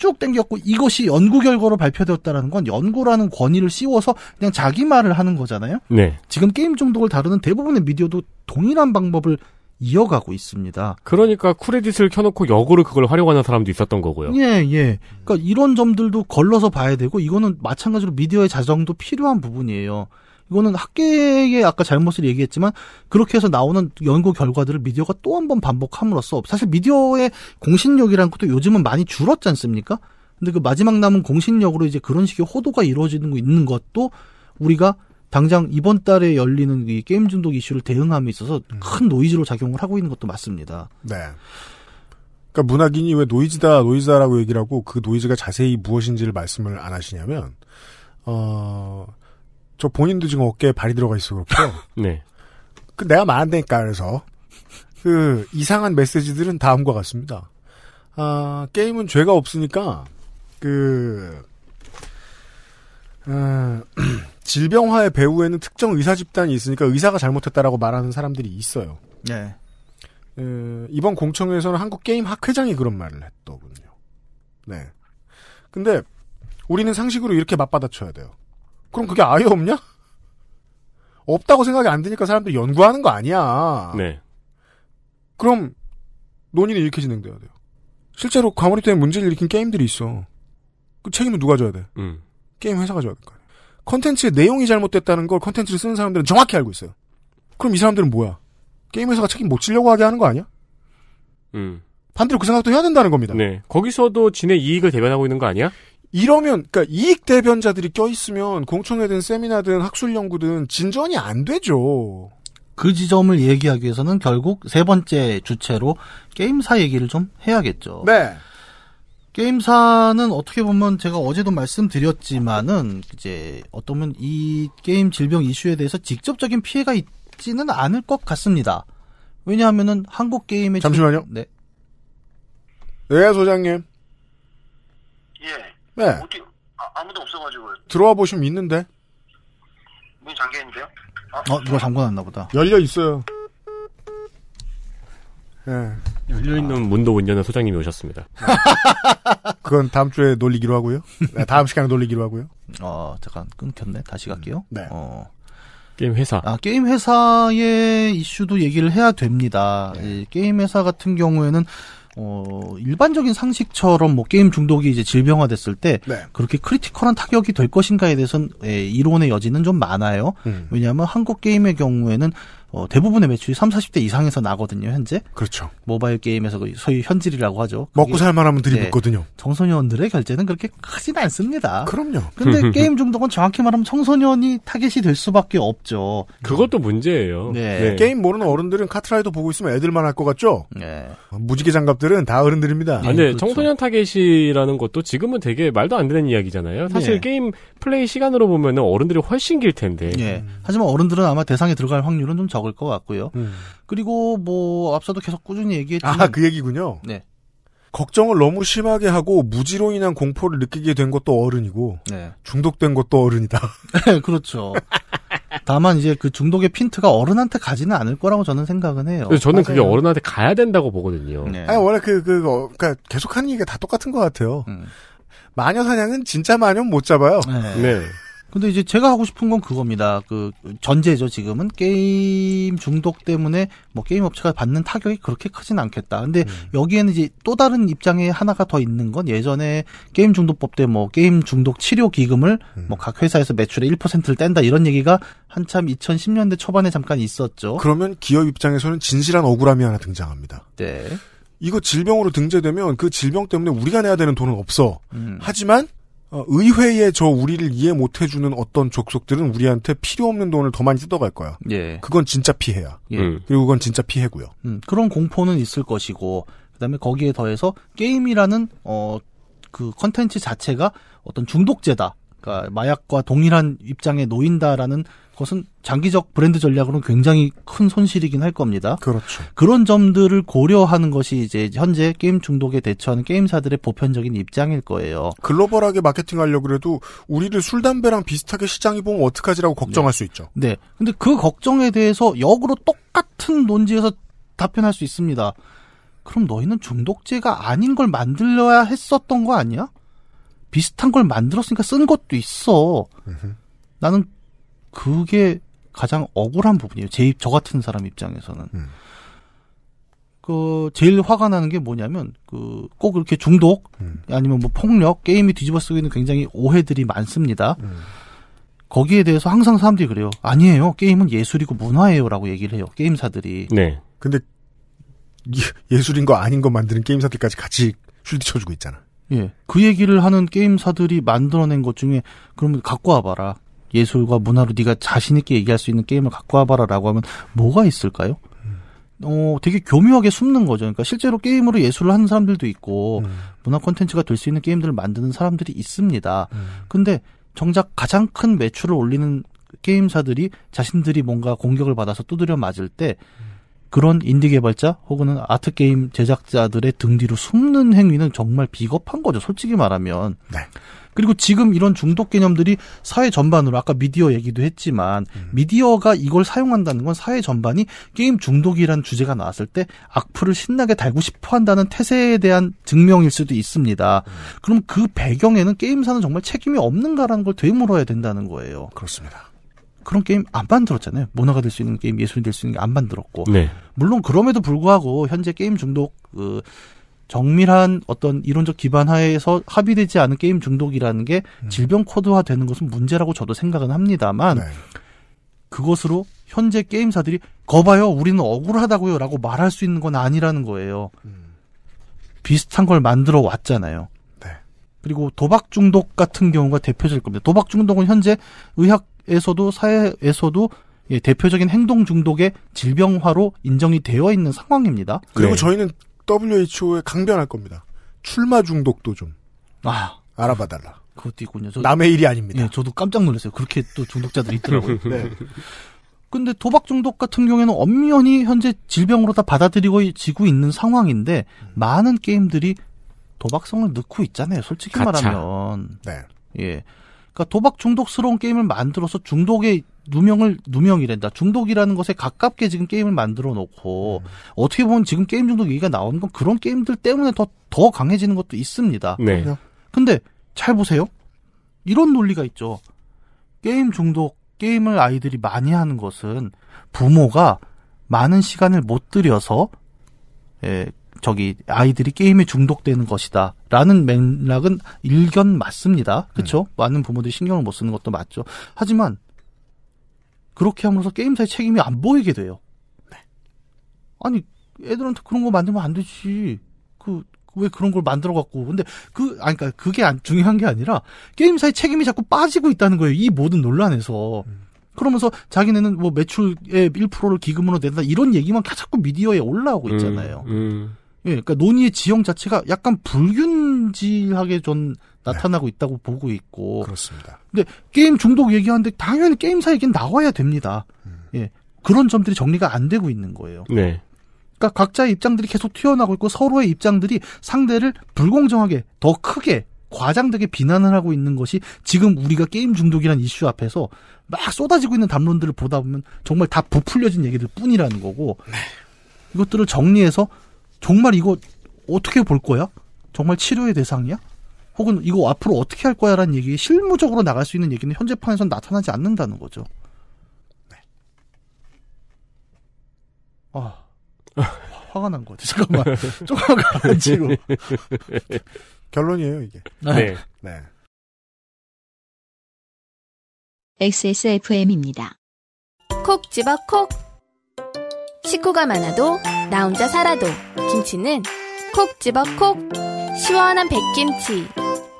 쭉 땡겼고 이것이 연구 결과로 발표되었다라는 건 연구라는 권위를 씌워서 그냥 자기 말을 하는 거잖아요. 네. 지금 게임 중독을 다루는 대부분의 미디어도 동일한 방법을 이어가고 있습니다. 그러니까 쿠레딧을 켜놓고 역으로 그걸 활용하는 사람도 있었던 거고요. 예, 예. 그러니까 이런 점들도 걸러서 봐야 되고 이거는 마찬가지로 미디어의 자정도 필요한 부분이에요. 이거는 학계의 아까 잘못을 얘기했지만 그렇게 해서 나오는 연구 결과들을 미디어가 또 한 번 반복함으로써 사실 미디어의 공신력이라는 것도 요즘은 많이 줄었지 않습니까? 근데 그 마지막 남은 공신력으로 이제 그런 식의 호도가 이루어지는 거 있는 것도 우리가 당장 이번 달에 열리는 이 게임 중독 이슈를 대응함에 있어서 음. 큰 노이즈로 작용을 하고 있는 것도 맞습니다. 네. 그러니까 문학인이 왜 노이즈다 노이즈다라고 얘기를 하고 그 노이즈가 자세히 무엇인지를 말씀을 안 하시냐면 어저 본인도 지금 어깨에 발이 들어가 있어 그렇고. 네. 그 내가 말한다니까 그래서 그 이상한 메시지들은 다음과 같습니다. 아 게임은 죄가 없으니까 그 음, 질병화의 배후에는 특정 의사 집단이 있으니까 의사가 잘못했다라고 말하는 사람들이 있어요. 네. 에, 이번 공청회에서는 한국 게임 학회장이 그런 말을 했더군요. 네. 근데 우리는 상식으로 이렇게 맞받아쳐야 돼요. 그럼 그게 아예 없냐? 없다고 생각이 안 드니까 사람들이 연구하는 거 아니야. 네. 그럼 논의는 이렇게 진행돼야 돼요. 실제로 과몰입 때문에 문제를 일으킨 게임들이 있어. 그 책임은 누가 져야 돼? 음. 게임 회사가 져야 될 거야. 컨텐츠의 내용이 잘못됐다는 걸 컨텐츠를 쓰는 사람들은 정확히 알고 있어요. 그럼 이 사람들은 뭐야? 게임 회사가 책임 못 지려고 하게 하는 거 아니야? 음. 반대로 그 생각도 해야 된다는 겁니다. 네. 거기서도 진의 이익을 대변하고 있는 거 아니야? 이러면 그니까 이익 대변자들이 껴 있으면 공청회든 세미나든 학술 연구든 진전이 안 되죠. 그 지점을 얘기하기 위해서는 결국 세 번째 주체로 게임사 얘기를 좀 해야겠죠. 네. 게임사는 어떻게 보면 제가 어제도 말씀드렸지만은 이제 어떠면 이 게임 질병 이슈에 대해서 직접적인 피해가 있지는 않을 것 같습니다. 왜냐하면은 한국 게임의 잠시만요. 네. 네 소장님. 네. 어디 아, 무도 없어가지고 들어와 보시면 있는데. 문이 잠겨 있는데요? 아. 어 누가 잠궈놨나 보다. 열려 있어요. 예. 네. 열려있는 아. 문도 못 여는 소장님이 오셨습니다. 그건 다음 주에 놀리기로 하고요. 네, 다음 시간에 놀리기로 하고요. 어, 잠깐 끊겼네. 다시 음, 갈게요. 네. 어. 게임 회사. 아, 게임 회사의 이슈도 얘기를 해야 됩니다. 네. 게임 회사 같은 경우에는 어, 일반적인 상식처럼 뭐 게임 중독이 이제 질병화됐을 때 네. 그렇게 크리티컬한 타격이 될 것인가에 대해서는 예, 이론의 여지는 좀 많아요. 음. 왜냐하면 한국 게임의 경우에는 어, 대부분의 매출이 3, 0 40대 이상에서 나거든요, 현재. 그렇죠. 모바일 게임에서 소위 현질이라고 하죠. 먹고 살만하면 들이붓거든요. 네, 청소년들의 결제는 그렇게 크진 않습니다. 그럼요. 근데 게임 중독은 정확히 말하면 청소년이 타겟이 될 수밖에 없죠. 그것도 문제예요. 네. 네. 게임 모르는 어른들은 카트라이더 보고 있으면 애들만 할 것 같죠? 네. 무지개 장갑들은 다 어른들입니다. 네, 아, 네, 그렇 청소년 타겟이라는 것도 지금은 되게 말도 안 되는 이야기잖아요. 사실 네. 게임 플레이 시간으로 보면 어른들이 훨씬 길 텐데. 네. 하지만 어른들은 아마 대상에 들어갈 확률은 좀 적. 적을 것 같고요. 음. 그리고 뭐 앞서도 계속 꾸준히 얘기했지만 아 그 얘기군요. 네. 걱정을 너무 심하게 하고 무지로 인한 공포를 느끼게 된 것도 어른이고 네. 중독된 것도 어른이다. 네, 그렇죠. 다만 이제 그 중독의 핀트가 어른한테 가지는 않을 거라고 저는 생각은 해요. 저는 맞아요. 그게 어른한테 가야 된다고 보거든요. 네. 아니 원래 그그 그, 그 어, 그러니까 계속하는 얘기가 다 똑같은 것 같아요. 음. 마녀 사냥은 진짜 마녀 못 잡아요. 네. 네. 근데 이제 제가 하고 싶은 건 그겁니다. 그 전제죠. 지금은 게임 중독 때문에 뭐 게임 업체가 받는 타격이 그렇게 크진 않겠다. 근데 음. 여기에는 이제 또 다른 입장에 하나가 더 있는 건 예전에 게임 중독법 때 뭐 게임 중독 치료 기금을 음. 뭐각 회사에서 매출의 1%를 뗀다 이런 얘기가 한참 2010년대 초반에 잠깐 있었죠. 그러면 기업 입장에서는 진실한 억울함이 하나 등장합니다. 네. 이거 질병으로 등재되면 그 질병 때문에 우리가 내야 되는 돈은 없어. 음. 하지만 어, 의회에 저 우리를 이해 못 해주는 어떤 족속들은 우리한테 필요 없는 돈을 더 많이 뜯어갈 거야. 예. 그건 진짜 피해야. 예. 음. 그리고 그건 진짜 피해고요. 음, 그런 공포는 있을 것이고 그다음에 거기에 더해서 게임이라는 어그 컨텐츠 자체가 어떤 중독제다. 그러니까 마약과 동일한 입장에 놓인다라는 그것은 장기적 브랜드 전략으로는 굉장히 큰 손실이긴 할 겁니다. 그렇죠. 그런 점들을 고려하는 것이 이제 현재 게임 중독에 대처하는 게임사들의 보편적인 입장일 거예요. 글로벌하게 마케팅하려고 그래도 우리를 술 담배랑 비슷하게 시장이 보면 어떡하지라고 걱정할 네. 수 있죠. 네. 근데 그 걱정에 대해서 역으로 똑같은 논지에서 답변할 수 있습니다. 그럼 너희는 중독제가 아닌 걸 만들어야 했었던 거 아니야? 비슷한 걸 만들었으니까 쓴 것도 있어. 나는 그게 가장 억울한 부분이에요. 제, 저 같은 사람 입장에서는. 음. 그, 제일 화가 나는 게 뭐냐면, 그, 꼭 이렇게 중독, 음. 아니면 뭐 폭력, 게임이 뒤집어 쓰기는 굉장히 오해들이 많습니다. 음. 거기에 대해서 항상 사람들이 그래요. 아니에요. 게임은 예술이고 문화예요. 라고 얘기를 해요. 게임사들이. 네. 근데, 예, 예술인 거 아닌 거 만드는 게임사들까지 같이 쉴드 쳐주고 있잖아. 예. 그 얘기를 하는 게임사들이 만들어낸 것 중에, 그러면 갖고 와봐라. 예술과 문화로 네가 자신 있게 얘기할 수 있는 게임을 갖고 와봐라라고 하면 뭐가 있을까요? 어, 되게 교묘하게 숨는 거죠. 그러니까 실제로 게임으로 예술을 하는 사람들도 있고, 음. 문화 콘텐츠가 될 수 있는 게임들을 만드는 사람들이 있습니다. 음. 근데 정작 가장 큰 매출을 올리는 게임사들이 자신들이 뭔가 공격을 받아서 두드려 맞을 때, 그런 인디 개발자 혹은 아트 게임 제작자들의 등 뒤로 숨는 행위는 정말 비겁한 거죠. 솔직히 말하면. 네. 그리고 지금 이런 중독 개념들이 사회 전반으로 아까 미디어 얘기도 했지만 음. 미디어가 이걸 사용한다는 건 사회 전반이 게임 중독이라는 주제가 나왔을 때 악플을 신나게 달고 싶어 한다는 태세에 대한 증명일 수도 있습니다. 음. 그럼 그 배경에는 게임사는 정말 책임이 없는가라는 걸 되물어야 된다는 거예요. 그렇습니다. 그런 게임 안 만들었잖아요. 문화가 될 수 있는 게임, 예술이 될 수 있는 게 안 만들었고. 네. 물론 그럼에도 불구하고 현재 게임 중독 그 정밀한 어떤 이론적 기반 하에서 합의되지 않은 게임 중독이라는 게 음. 질병 코드화 되는 것은 문제라고 저도 생각은 합니다만 네. 그것으로 현재 게임사들이 거봐요 우리는 억울하다고요라고 말할 수 있는 건 아니라는 거예요. 음. 비슷한 걸 만들어 왔잖아요. 네. 그리고 도박 중독 같은 경우가 대표적일 겁니다. 도박 중독은 현재 의학에서도 사회에서도 예, 대표적인 행동 중독의 질병화로 인정이 되어 있는 상황입니다. 그리고 네. 저희는 WHO에 강변할 겁니다. 출마 중독도 좀 아. 알아봐달라. 그것도 있군요. 저, 남의 일이 아닙니다. 네, 저도 깜짝 놀랐어요. 그렇게 또 중독자들이 있더라고요. 네. 근데 도박 중독 같은 경우에는 엄연히 현재 질병으로 다 받아들이고 지고 있는 상황인데 음. 많은 게임들이 도박성을 넣고 있잖아요. 솔직히 가차. 말하면. 네. 예. 그러니까 도박 중독스러운 게임을 만들어서 중독에 누명을 누명이란다 중독이라는 것에 가깝게 지금 게임을 만들어 놓고 음. 어떻게 보면 지금 게임 중독 얘기가 나오는 건 그런 게임들 때문에 더 더 강해지는 것도 있습니다. 네. 근데 잘 보세요. 이런 논리가 있죠. 게임 중독, 게임을 아이들이 많이 하는 것은 부모가 많은 시간을 못 들여서 예, 저기 아이들이 게임에 중독되는 것이다라는 맥락은 일견 맞습니다. 그렇죠? 음. 많은 부모들이 신경을 못 쓰는 것도 맞죠. 하지만 그렇게 하면서 게임사의 책임이 안 보이게 돼요. 네. 아니 애들한테 그런 거 만들면 안 되지. 그 왜 그런 걸 만들어 갖고 근데 그 아니 그니까 그게 안 중요한 게 아니라 게임사의 책임이 자꾸 빠지고 있다는 거예요. 이 모든 논란에서. 음. 그러면서 자기네는 뭐 매출의 1%를 기금으로 낸다 이런 얘기만 자꾸 미디어에 올라오고 음, 있잖아요. 음, 음. 예, 그러니까 논의의 지형 자체가 약간 불균질하게 전 네. 나타나고 네. 있다고 보고 있고. 그렇습니다. 근데 게임 중독 얘기하는데 당연히 게임사 얘기는 나와야 됩니다. 음. 예, 그런 점들이 정리가 안 되고 있는 거예요. 네. 그러니까 각자의 입장들이 계속 튀어나오고 있고 서로의 입장들이 상대를 불공정하게 더 크게 과장되게 비난을 하고 있는 것이 지금 우리가 게임 중독이라는 이슈 앞에서 막 쏟아지고 있는 담론들을 보다 보면 정말 다 부풀려진 얘기들 뿐이라는 거고 네. 이것들을 정리해서 정말 이거 어떻게 볼 거야? 정말 치료의 대상이야? 혹은 이거 앞으로 어떻게 할 거야라는 얘기 실무적으로 나갈 수 있는 얘기는 현재 판에서 나타나지 않는다는 거죠. 네. 아 화가 난 거지. 잠깐만 조금만 가라앉히고 결론이에요 이게. 네. 네. XSFM입니다. 네. 콕 집어 콕. 식구가 많아도 나 혼자 살아도 김치는 콕 집어 콕 시원한 백김치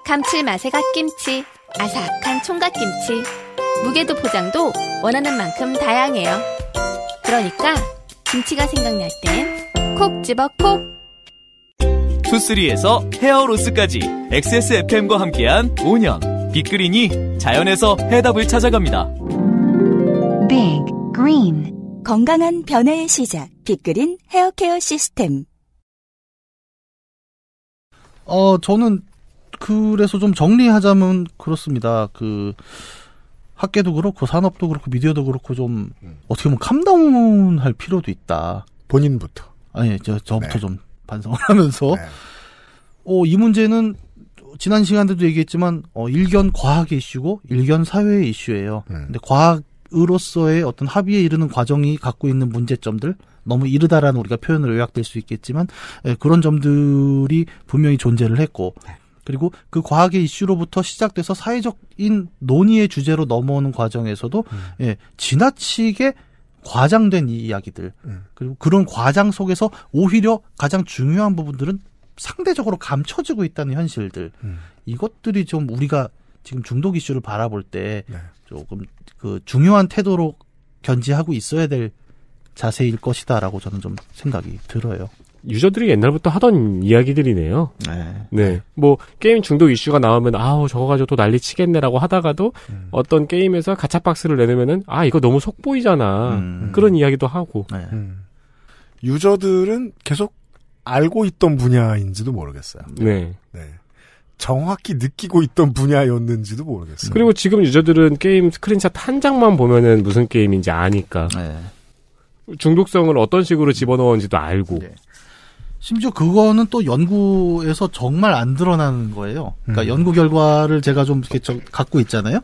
감칠맛의 갓김치 아삭한 총각김치 무게도 포장도 원하는 만큼 다양해요 그러니까 김치가 생각날 땐 콕 집어 콕 투쓰리에서 헤어로스까지 XSFM과 함께한 5년 빅그린이 자연에서 해답을 찾아갑니다 빅그린 건강한 변화의 시작, 빅그린 헤어케어 시스템. 어, 저는 그래서 좀 정리하자면 그렇습니다. 그 학계도 그렇고 산업도 그렇고 미디어도 그렇고 좀 음. 어떻게 보면 캄다운할 필요도 있다. 본인부터. 아니, 저 저부터 네. 좀 반성을 하면서 네. 어, 이 문제는 지난 시간에도 얘기했지만 어, 일견 과학의 이슈고 일견 사회의 이슈예요. 음. 근데 과학 양으로서의 어떤 합의에 이르는 과정이 갖고 있는 문제점들 너무 이르다라는 우리가 표현으로 요약될 수 있겠지만 예, 그런 점들이 분명히 존재를 했고 네. 그리고 그 과학의 이슈로부터 시작돼서 사회적인 논의의 주제로 넘어오는 과정에서도 음. 예, 지나치게 과장된 이 이야기들 음. 그리고 그런 과장 속에서 오히려 가장 중요한 부분들은 상대적으로 감춰지고 있다는 현실들 음. 이것들이 좀 우리가 지금 중독 이슈를 바라볼 때 네. 조금 그 중요한 태도로 견지하고 있어야 될 자세일 것이다라고 저는 좀 생각이 들어요. 유저들이 옛날부터 하던 이야기들이네요. 네. 네. 네. 뭐, 게임 중독 이슈가 나오면, 아우, 저거 가지고 또 난리 치겠네라고 하다가도, 음. 어떤 게임에서 가차박스를 내놓으면은, 아, 이거 너무 속보이잖아. 음. 그런 이야기도 하고. 네. 음. 유저들은 계속 알고 있던 분야인지도 모르겠어요. 네. 네. 네. 정확히 느끼고 있던 분야였는지도 모르겠어요. 그리고 지금 유저들은 게임 스크린샷 한 장만 보면은 무슨 게임인지 아니까 네. 중독성을 어떤 식으로 집어넣었는지도 알고 네. 심지어 그거는 또 연구에서 정말 안 드러나는 거예요. 그러니까 음. 연구 결과를 제가 좀 이렇게 좀 갖고 있잖아요.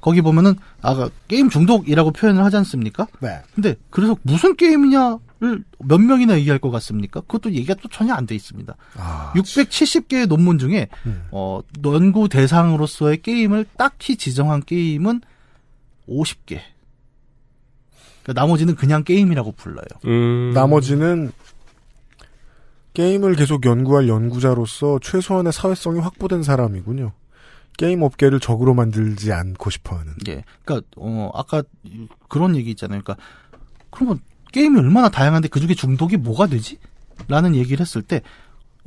거기 보면은 아까 그러니까 게임 중독이라고 표현을 하지 않습니까? 네. 근데 그래서 무슨 게임이냐 몇 명이나 얘기할 것 같습니까? 그것도 얘기가 또 전혀 안 돼 있습니다. 아, 670개의 논문 중에 음. 어, 연구 대상으로서의 게임을 딱히 지정한 게임은 50개. 그러니까 나머지는 그냥 게임이라고 불러요. 음. 나머지는 게임을 계속 연구할 연구자로서 최소한의 사회성이 확보된 사람이군요. 게임 업계를 적으로 만들지 않고 싶어하는. 예. 그러니까 어 아까 그런 얘기 있잖아요. 그러니까 그러면 게임이 얼마나 다양한데 그중에 중독이 뭐가 되지? 라는 얘기를 했을 때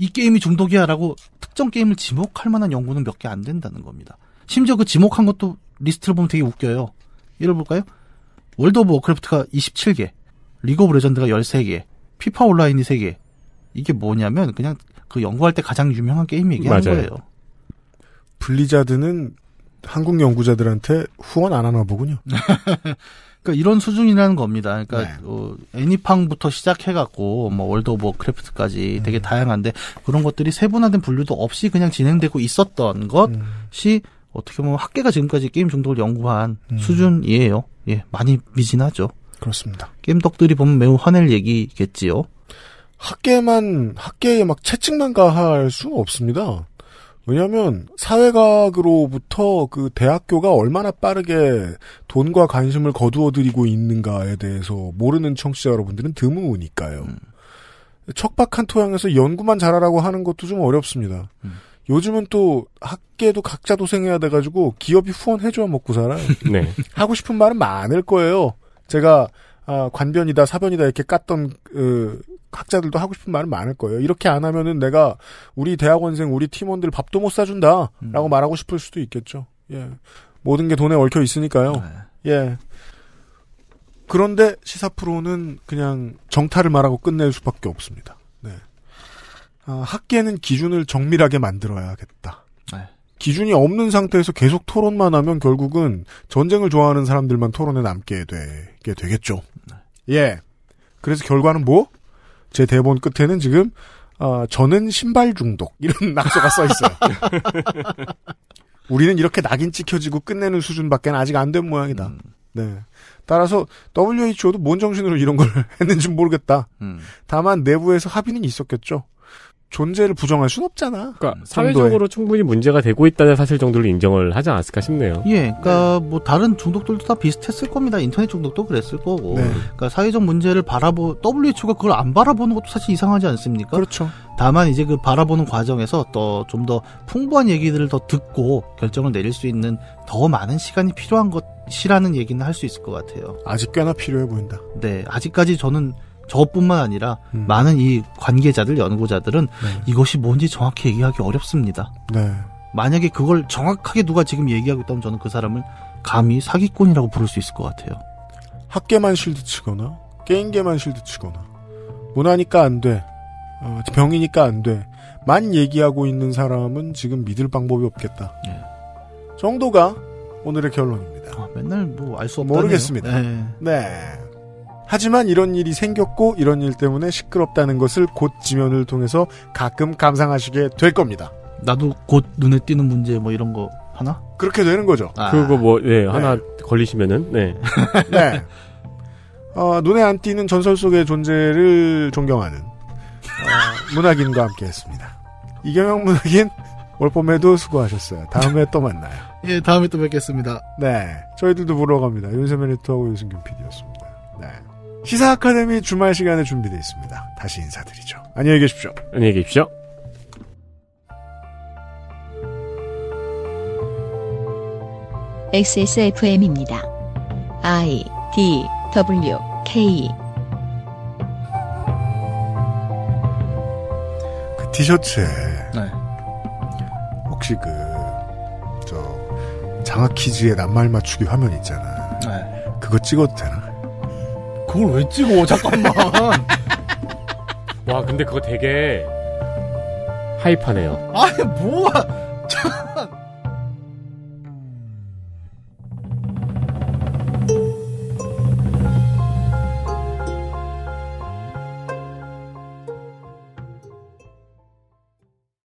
이 게임이 중독이야 라고 특정 게임을 지목할 만한 연구는 몇 개 안 된다는 겁니다. 심지어 그 지목한 것도 리스트를 보면 되게 웃겨요. 예를 볼까요? 월드 오브 워크래프트가 27개, 리그 오브 레전드가 13개, 피파 온라인이 3개. 이게 뭐냐면 그냥 그 연구할 때 가장 유명한 게임 얘기하는 맞아요. 거예요. 블리자드는 한국 연구자들한테 후원 안 하나 보군요. 그러니까 이런 수준이라는 겁니다. 그러니까 네. 어, 애니팡부터 시작해갖고 뭐 월드 오브 크래프트까지 음. 되게 다양한데 그런 것들이 세분화된 분류도 없이 그냥 진행되고 있었던 것이 음. 어떻게 보면 학계가 지금까지 게임 중독을 연구한 음. 수준이에요. 예, 많이 미진하죠. 그렇습니다. 게임 덕들이 보면 매우 화낼 얘기겠지요. 학계만 학계에 막 채찍만 가할 수는 없습니다. 왜냐하면 사회과학으로부터 그 대학교가 얼마나 빠르게 돈과 관심을 거두어들이고 있는가에 대해서 모르는 청취자 여러분들은 드무우니까요. 음. 척박한 토양에서 연구만 잘하라고 하는 것도 좀 어렵습니다. 음. 요즘은 또 학계도 각자 도생해야 돼가지고 기업이 후원해줘야 먹고 살아요. 네. 하고 싶은 말은 많을 거예요. 제가 아, 관변이다 사변이다 이렇게 깠던 그, 학자들도 하고 싶은 말은 많을 거예요. 이렇게 안 하면은 내가 우리 대학원생, 우리 팀원들 밥도 못 사준다. 라고 음. 말하고 싶을 수도 있겠죠. 예. 모든 게 돈에 얽혀 있으니까요. 네. 예. 그런데 시사 프로는 그냥 정타를 말하고 끝낼 수밖에 없습니다. 네. 아, 학계는 기준을 정밀하게 만들어야겠다. 네. 기준이 없는 상태에서 계속 토론만 하면 결국은 전쟁을 좋아하는 사람들만 토론에 남게 되게 되겠죠. 네. 예. 그래서 결과는 뭐? 제 대본 끝에는 지금 어, 저는 신발 중독 이런 낙서가 써 있어요. 우리는 이렇게 낙인 찍혀지고 끝내는 수준밖에 아직 안 된 모양이다. 음. 네. 따라서 WHO도 뭔 정신으로 이런 걸 했는지 모르겠다. 음. 다만 내부에서 합의는 있었겠죠. 존재를 부정할 순 없잖아. 그러니까 사회적으로 충분히 문제가 되고 있다는 사실 정도를 인정을 하지 않았을까 싶네요. 예, 그러니까 네. 뭐 다른 중독들도 다 비슷했을 겁니다. 인터넷 중독도 그랬을 거고. 네. 그러니까 사회적 문제를 바라보 WHO가 그걸 안 바라보는 것도 사실 이상하지 않습니까? 그렇죠. 다만 이제 그 바라보는 과정에서 또 좀 더 풍부한 얘기들을 더 듣고 결정을 내릴 수 있는 더 많은 시간이 필요한 것이라는 얘기는 할 수 있을 것 같아요. 아직 꽤나 필요해 보인다. 네, 아직까지 저는 저뿐만 아니라 음. 많은 이 관계자들 연구자들은 네. 이것이 뭔지 정확히 얘기하기 어렵습니다. 네. 만약에 그걸 정확하게 누가 지금 얘기하고 있다면 저는 그 사람을 감히 사기꾼이라고 부를 수 있을 것 같아요. 학계만 실드치거나 게임계만 실드치거나 문화니까 안 돼, 어, 병이니까 안 돼. 만 얘기하고 있는 사람은 지금 믿을 방법이 없겠다. 네. 정도가 오늘의 결론입니다. 아, 맨날 뭐 알 수 없다 모르겠습니다. 네. 네. 하지만 이런 일이 생겼고 이런 일 때문에 시끄럽다는 것을 곧 지면을 통해서 가끔 감상하시게 될 겁니다. 나도 곧 눈에 띄는 문제 뭐 이런 거 하나? 그렇게 되는 거죠. 아. 그거 뭐, 예, 네. 하나 걸리시면은, 네. 네. 어, 눈에 안 띄는 전설 속의 존재를 존경하는 어, 문학인과 함께 했습니다. 이경영 문학인, 올 봄에도 수고하셨어요. 다음에 또 만나요. 예, 다음에 또 뵙겠습니다. 네. 저희들도 물러갑니다 윤세민 리터하고 유승균 PD였습니다. 시사 아카데미 주말 시간에 준비되어 있습니다. 다시 인사드리죠. 안녕히 계십시오. 안녕히 계십시오. XSFM입니다. I D W K 그 티셔츠에 네. 혹시 그 저 장학 퀴즈의 낱말 맞추기 화면 있잖아. 네. 그거 찍어도 되나? 그걸 왜 찍어? 잠깐만. 와, 근데 그거 되게 하이파네요. 아니, 뭐야.